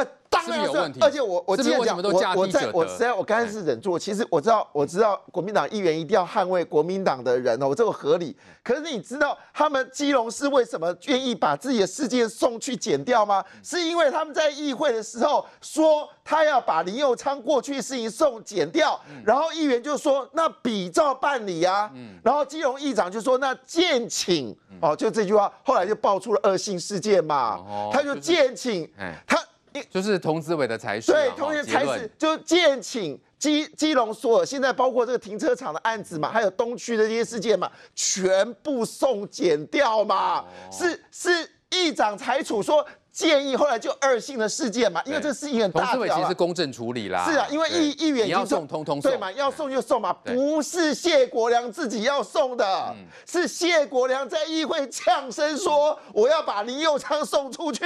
是有问题，而且我我今天讲，我我在我，虽然我刚才是忍住，其实我知道我知道国民党议员一定要捍卫国民党的人哦，我这个合理。可是你知道他们基隆是为什么愿意把自己的事件送去剪掉吗？是因为他们在议会的时候说他要把林佑昌过去的事情送剪掉，然后议员就说那比照办理啊，然后基隆议长就说那建请哦，就这句话，后来就爆出了恶性事件嘛，他就建请他。就是童子伟的财，对，童子才是就建请基基隆所，现在包括这个停车场的案子嘛，还有东区的这些事件嘛，全部送检掉嘛，是是，议长裁处说。建议后来就二性的事件嘛，因为这事情很大条。其实公正处理啦。是啊，因为议议员就是通通送，对嘛？要送就送嘛，不是谢国良自己要送的，是谢国良在议会呛声说我要把林佑昌送出去，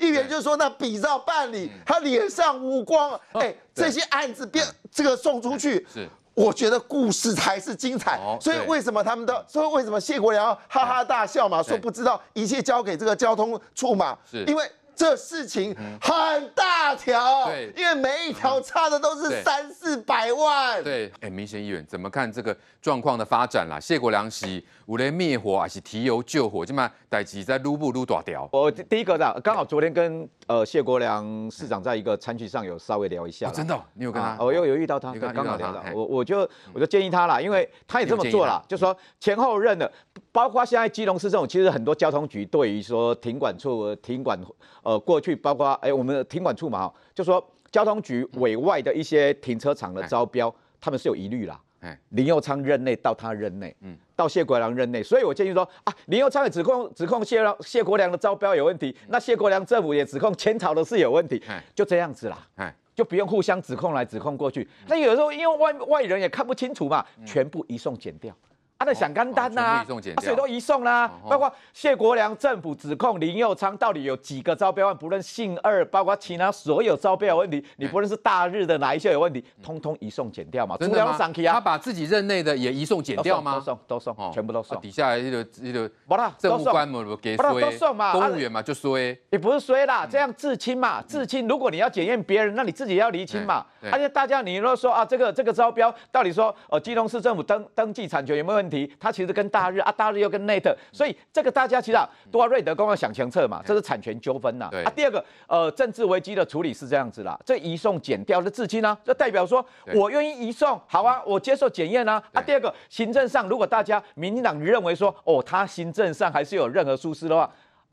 议员就说那比照办理，他脸上无光。哎，这些案子变这个送出去。是。我觉得故事才是精彩，所以为什么他们都以为什么谢国良要哈哈大笑嘛？说不知道，一切交给这个交通处嘛？因为这事情很大条，对，因为每一条差的都是三四百万，对。哎，民选议员怎么看这个状况的发展啦？谢国良席。有论灭火还是提油救火，即嘛代志在撸不撸大条？我第一个的刚好昨天跟呃谢国良市长在一个餐具上有稍微聊一下。哦，真的，你有跟他？我又有遇到他，刚好聊到我，我就我就建议他了，因为他也这么做了，就说前后任的，包括现在基隆市政府，其实很多交通局对于说停管处停管呃过去包括哎我们停管处嘛，哈，就说交通局委外的一些停车场的招标，他们是有疑虑啦。哎，林佑昌任内到他任内，嗯。到谢国良任内，所以我建议说啊，林佑昌指控指控谢让谢国良的招标有问题，那谢国良政府也指控前朝的事有问题，就这样子啦，就不用互相指控来指控过去。那有时候因为外外人也看不清楚嘛，全部移送剪掉。他在想干单呐，所以都移送啦，包括谢国良政府指控林佑昌到底有几个招标案不论性二，包括其他所有招标问题，你不论是大日的哪一些有问题，通通移送减掉嘛？真的吗？他把自己任内的也移送减掉吗？都送，都送全部都送。底下一个一个，什么政府官嘛给衰，公务员嘛就衰，也不是衰啦，这样自清嘛，自清。如果你要检验别人，那你自己要厘清嘛。而且大家，你若说啊，这个这个招标，到底说，呃，基隆市政府登登记产权有没有问？题他其实跟大日啊，大日又跟内特，所以这个大家知道，多阿瑞德公要想强撤嘛，这是产权纠纷呐。啊，第二个呃政治危机的处理是这样子啦，这移送减掉的至今呢，这代表说我愿意移送，好啊，我接受检验啊。啊，第二个行政上如果大家民进党认为说，哦，他行政上还是有任何疏失的话，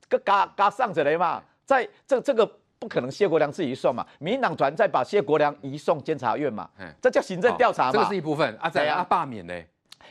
个嘎嘎上着来嘛，在这这个不可能谢国良自己送嘛，民党团再把谢国良移送监察院嘛，这叫行政调查嘛，这个是一部分，阿仔啊罢免呢？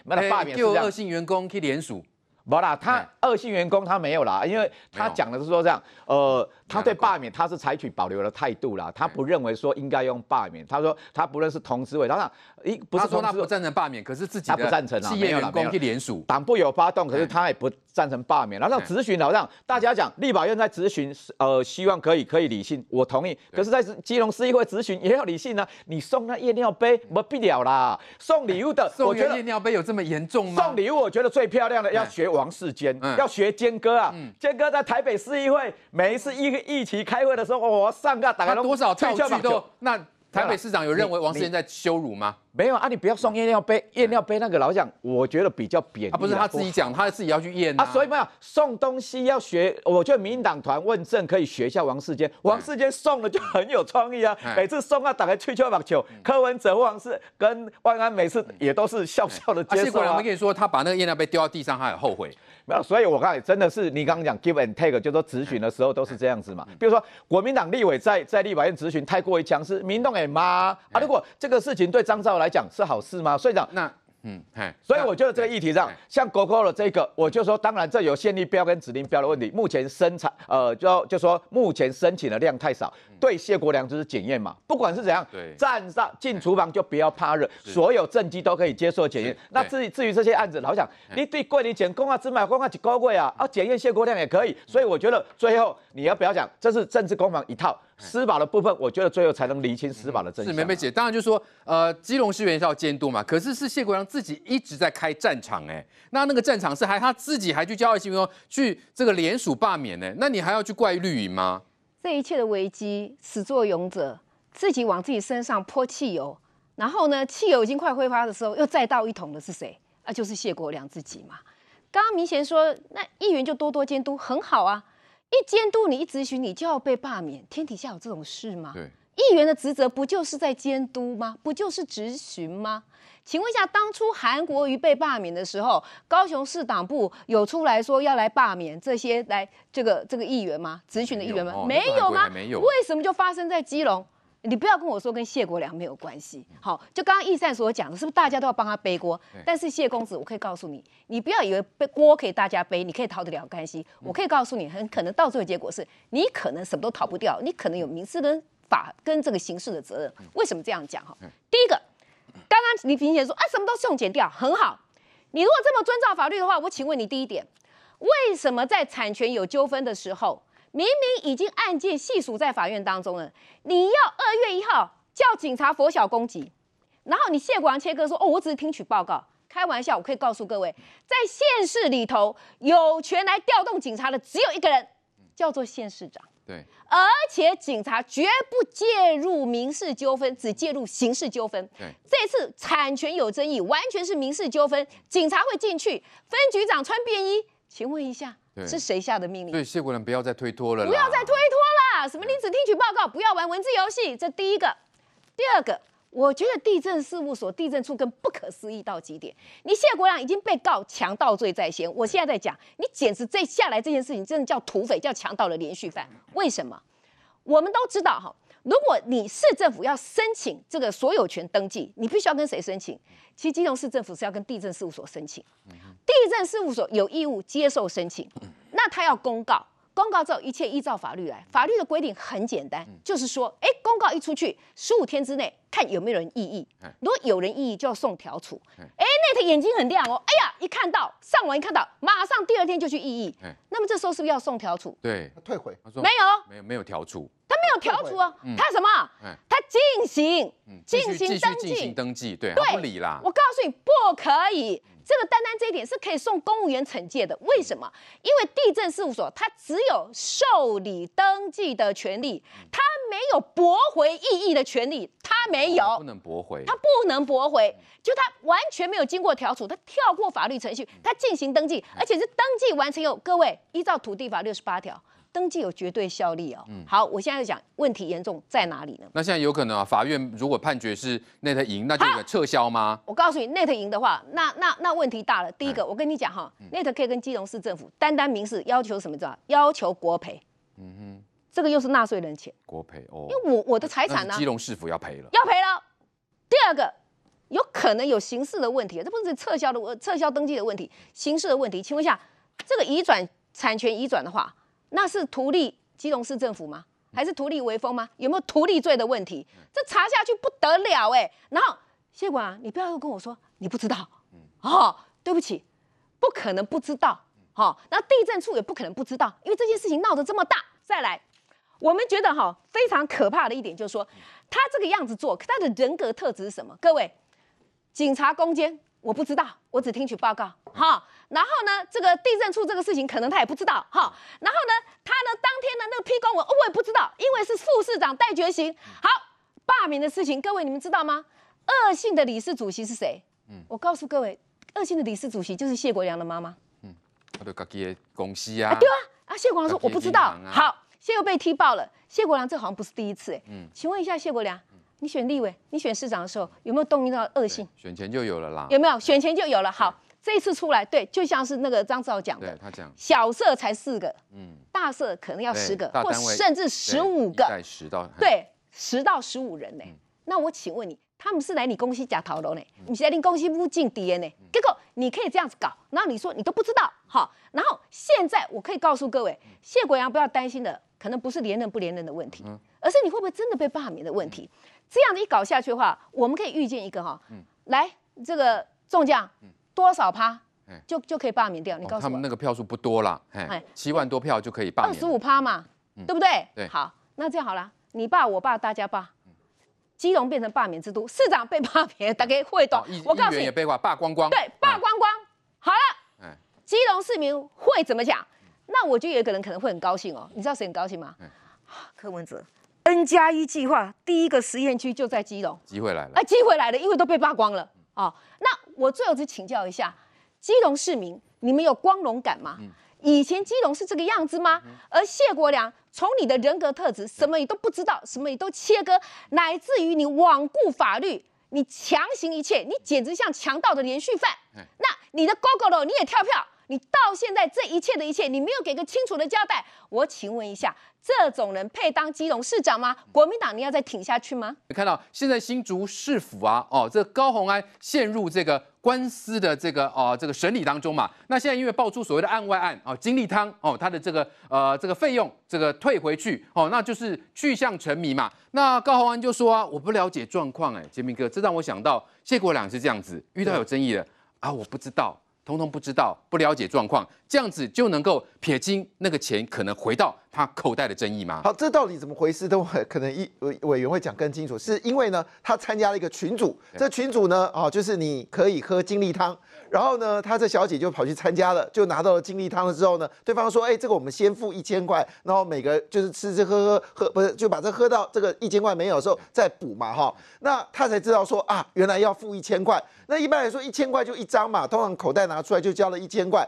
可以揪恶性员工，去以连署。不啦，他二线员工他没有啦，因为他讲的是说这样，呃，他对罢免他是采取保留的态度啦，他不认为说应该用罢免，他说他不论是同职位，他讲一不是说他不赞成罢免，可是自己他不赞成，企业员工去联署，党部有发动，可是他也不赞成罢免，然后咨询，然后大家讲立法院在咨询，呃，希望可以可以理性，我同意，可是在基隆市议会咨询也要理性呢，你送那夜尿杯没必要啦，送礼物的，我觉得夜尿杯有这么严重吗？送礼物我觉得最漂亮的要学。王世坚要学坚哥啊！坚哥在台北市议会每一次一一起开会的时候，我上个打开多少票数都那。台北市长有认为王世坚在羞辱吗？没有啊，你不要送验尿杯，验尿杯那个老蒋，我觉得比较贬啊，不是他自己讲，他自己要去验啊。所以没有送东西要学，我觉得民党团问政可以学一下王世坚。王世坚送了就很有创意啊，每次送啊打开吹球网球。柯文哲、王世跟万安每次也都是笑笑的接受。结果我们跟你说，他把那个验尿杯丢到地上，他很后悔。没有，所以我告诉你，真的是你刚刚讲 give and take，就说咨询的时候都是这样子嘛。比如说国民党立委在在立法院质询太过于强势，民动哎妈啊！如果这个事情对张兆来讲是好事吗？所以讲那。嗯，所以我觉得这个议题上，像国 o 的这个，我就说，当然这有限力标跟指令标的问题，目前生产，呃，就就说目前申请的量太少，对谢国良就是检验嘛，不管是怎样，对，站上进厨房就不要怕热，[LAUGHS] 所有正绩都可以接受检验。那至于至于这些案子，老想你对柜里检工啊、芝麻工啊、几高柜啊，啊，检验谢国良也可以。所以我觉得最后你要不要讲，这是政治攻防一套。司法的部分，我觉得最后才能厘清司法的真相。是梅梅姐，当然就是说，呃，基隆市元宵监督嘛，可是是谢国梁自己一直在开战场哎，那那个战场是还他自己还去交一新议去这个联署罢免呢，那你还要去怪绿营吗？这一切的危机始作俑者，自己往自己身上泼汽油，然后呢，汽油已经快挥发的时候，又再倒一桶的是谁？那就是谢国梁自己嘛。刚刚明贤说，那议员就多多监督，很好啊。一监督你，一咨询你就要被罢免，天底下有这种事吗？对，议员的职责不就是在监督吗？不就是质询吗？请问一下，当初韩国瑜被罢免的时候，高雄市党部有出来说要来罢免这些来这个这个议员吗？质询的议员们没有吗？没有，为什么就发生在基隆？你不要跟我说跟谢国良没有关系，好，就刚刚易善所讲的，是不是大家都要帮他背锅？但是谢公子，我可以告诉你，你不要以为背锅可以大家背，你可以逃得了干系。我可以告诉你，很可能到最后结果是你可能什么都逃不掉，你可能有民事跟法跟这个刑事的责任。为什么这样讲？哈，第一个，刚刚李平姐说啊，什么都送检掉，很好。你如果这么遵照法律的话，我请问你第一点，为什么在产权有纠纷的时候？明明已经案件细数在法院当中了，你要二月一号叫警察佛晓攻击，然后你谢国王切割说哦，我只是听取报告。开玩笑，我可以告诉各位，在县市里头有权来调动警察的只有一个人，叫做县市长。对，而且警察绝不介入民事纠纷，只介入刑事纠纷。对，这次产权有争议，完全是民事纠纷，警察会进去。分局长穿便衣，请问一下。是谁下的命令？所以谢国良不要再推脱了，不要再推脱了。什么？你只听取报告，不要玩文字游戏。这第一个，第二个，我觉得地震事务所、地震处更不可思议到极点。你谢国良已经被告强盗罪在先，我现在在讲，你简直这下来这件事情，真的叫土匪，叫强盗的连续犯。为什么？我们都知道哈。如果你市政府要申请这个所有权登记，你必须要跟谁申请？其实基隆市政府是要跟地震事务所申请。地震事务所有义务接受申请，那他要公告，公告之后一切依照法律来。法律的规定很简单，就是说，哎，公告一出去，十五天之内看有没有人异议。如果有人异议，就要送调处。哎，那他眼睛很亮哦，哎呀，一看到上网一看到，马上第二天就去异议。那么这时候是不是要送调处？对，退回。他说没有，没有，没有调处。没有调处啊，他什么？他进行进行登记，登记登记对，不理啦。我告诉你，不可以。这个单单这一点是可以送公务员惩戒的。为什么？因为地政事务所他只有受理登记的权利，他没有驳回异议的权利，他没有，不能驳回，他不能驳回。就他完全没有经过调处，他跳过法律程序，他进行登记，而且是登记完成以后，各位依照土地法六十八条。登记有绝对效力哦。嗯。好，我现在在讲问题严重在哪里呢？那现在有可能啊，法院如果判决是 Net 赢，那就撤销吗？我告诉你，Net 赢的话，那那那问题大了。第一个，我跟你讲哈，Net 可以跟基隆市政府单单民事要求什么知道？要求国赔。嗯哼。这个又是纳税人钱。国赔哦。因为我我的财产呢？基隆市府要赔了。要赔了。第二个，有可能有刑事的问题，这不是撤销的撤销登记的问题，刑事的问题。请问一下，这个移转产权移转的话？那是图利基隆市政府吗？还是图利威风吗？有没有图利罪的问题？这查下去不得了哎！然后谢馆你不要又跟我说你不知道，哦，对不起，不可能不知道，好，那地震处也不可能不知道，因为这件事情闹得这么大。再来，我们觉得哈非常可怕的一点就是说，他这个样子做，他的人格特质是什么？各位，警察攻坚我不知道，我只听取报告，哈。然后呢，这个地震处这个事情，可能他也不知道哈。然后呢，他呢当天的那个批公文，我也不知道，因为是副市长代觉行。好，罢免的事情，各位你们知道吗？恶性的理事主席是谁？嗯，我告诉各位，恶性的理事主席就是谢国良的妈妈。嗯，他的家己的公司啊。对啊，啊，谢国说我不知道。好，谢又被踢爆了。谢国良这好像不是第一次哎。嗯，请问一下谢国良。你选立委，你选市长的时候，有没有动用到恶性？选钱就有了啦。有没有？选钱就有了。好。这次出来，对，就像是那个张兆讲的，他讲小社才四个，嗯，大社可能要十个，或甚至十五个，对，十到对十到十五人呢。那我请问你，他们是来你公司假讨论呢，你是来你公司附近敌人呢？结果你可以这样子搞，然后你说你都不知道，好。然后现在我可以告诉各位，谢国阳不要担心的，可能不是连任不连任的问题，而是你会不会真的被罢免的问题。这样子一搞下去的话，我们可以预见一个哈，来这个中将。多少趴，就就可以罢免掉？你告诉我，他们那个票数不多啦，哎，七万多票就可以罢，免，二十五趴嘛，对不对？对，好，那这样好了，你罢，我罢，大家罢，基隆变成罢免之都，市长被罢免，大概会懂。我告诉你，也被罢光光，对，罢光光，好了，基隆市民会怎么讲？那我就有个人可能会很高兴哦，你知道谁很高兴吗？嗯，柯文哲，N 加一计划第一个实验区就在基隆，机会来了，哎，机会来了，因为都被罢光了哦，那。我最后只请教一下，基隆市民，你们有光荣感吗？以前基隆是这个样子吗？而谢国良从你的人格特质，什么你都不知道，什么你都切割，乃至于你罔顾法律，你强行一切，你简直像强盗的连续犯。那你的 g Gogo 喽，你也跳票。你到现在这一切的一切，你没有给个清楚的交代。我请问一下，这种人配当基隆市长吗？国民党，你要再挺下去吗？看到现在新竹市府啊，哦，这高鸿安陷入这个官司的这个哦，这个审理当中嘛。那现在因为爆出所谓的案外案哦，金利汤哦，他的这个呃这个费用这个退回去哦，那就是去向成谜嘛。那高鸿安就说啊，我不了解状况哎，杰明哥，这让我想到谢国良是这样子，遇到有争议的啊，我不知道。通通不知道、不了解状况，这样子就能够撇清那个钱可能回到他口袋的争议吗？好，这到底怎么回事？都可能委委员会讲更清楚，是因为呢，他参加了一个群组，这群组呢，啊，就是你可以喝精力汤。然后呢，他这小姐就跑去参加了，就拿到了精力汤了。之后呢，对方说：“哎，这个我们先付一千块，然后每个就是吃吃喝喝喝，不是就把这喝到这个一千块没有的时候再补嘛，哈。”那他才知道说啊，原来要付一千块。那一般来说，一千块就一张嘛，通常口袋拿出来就交了一千块。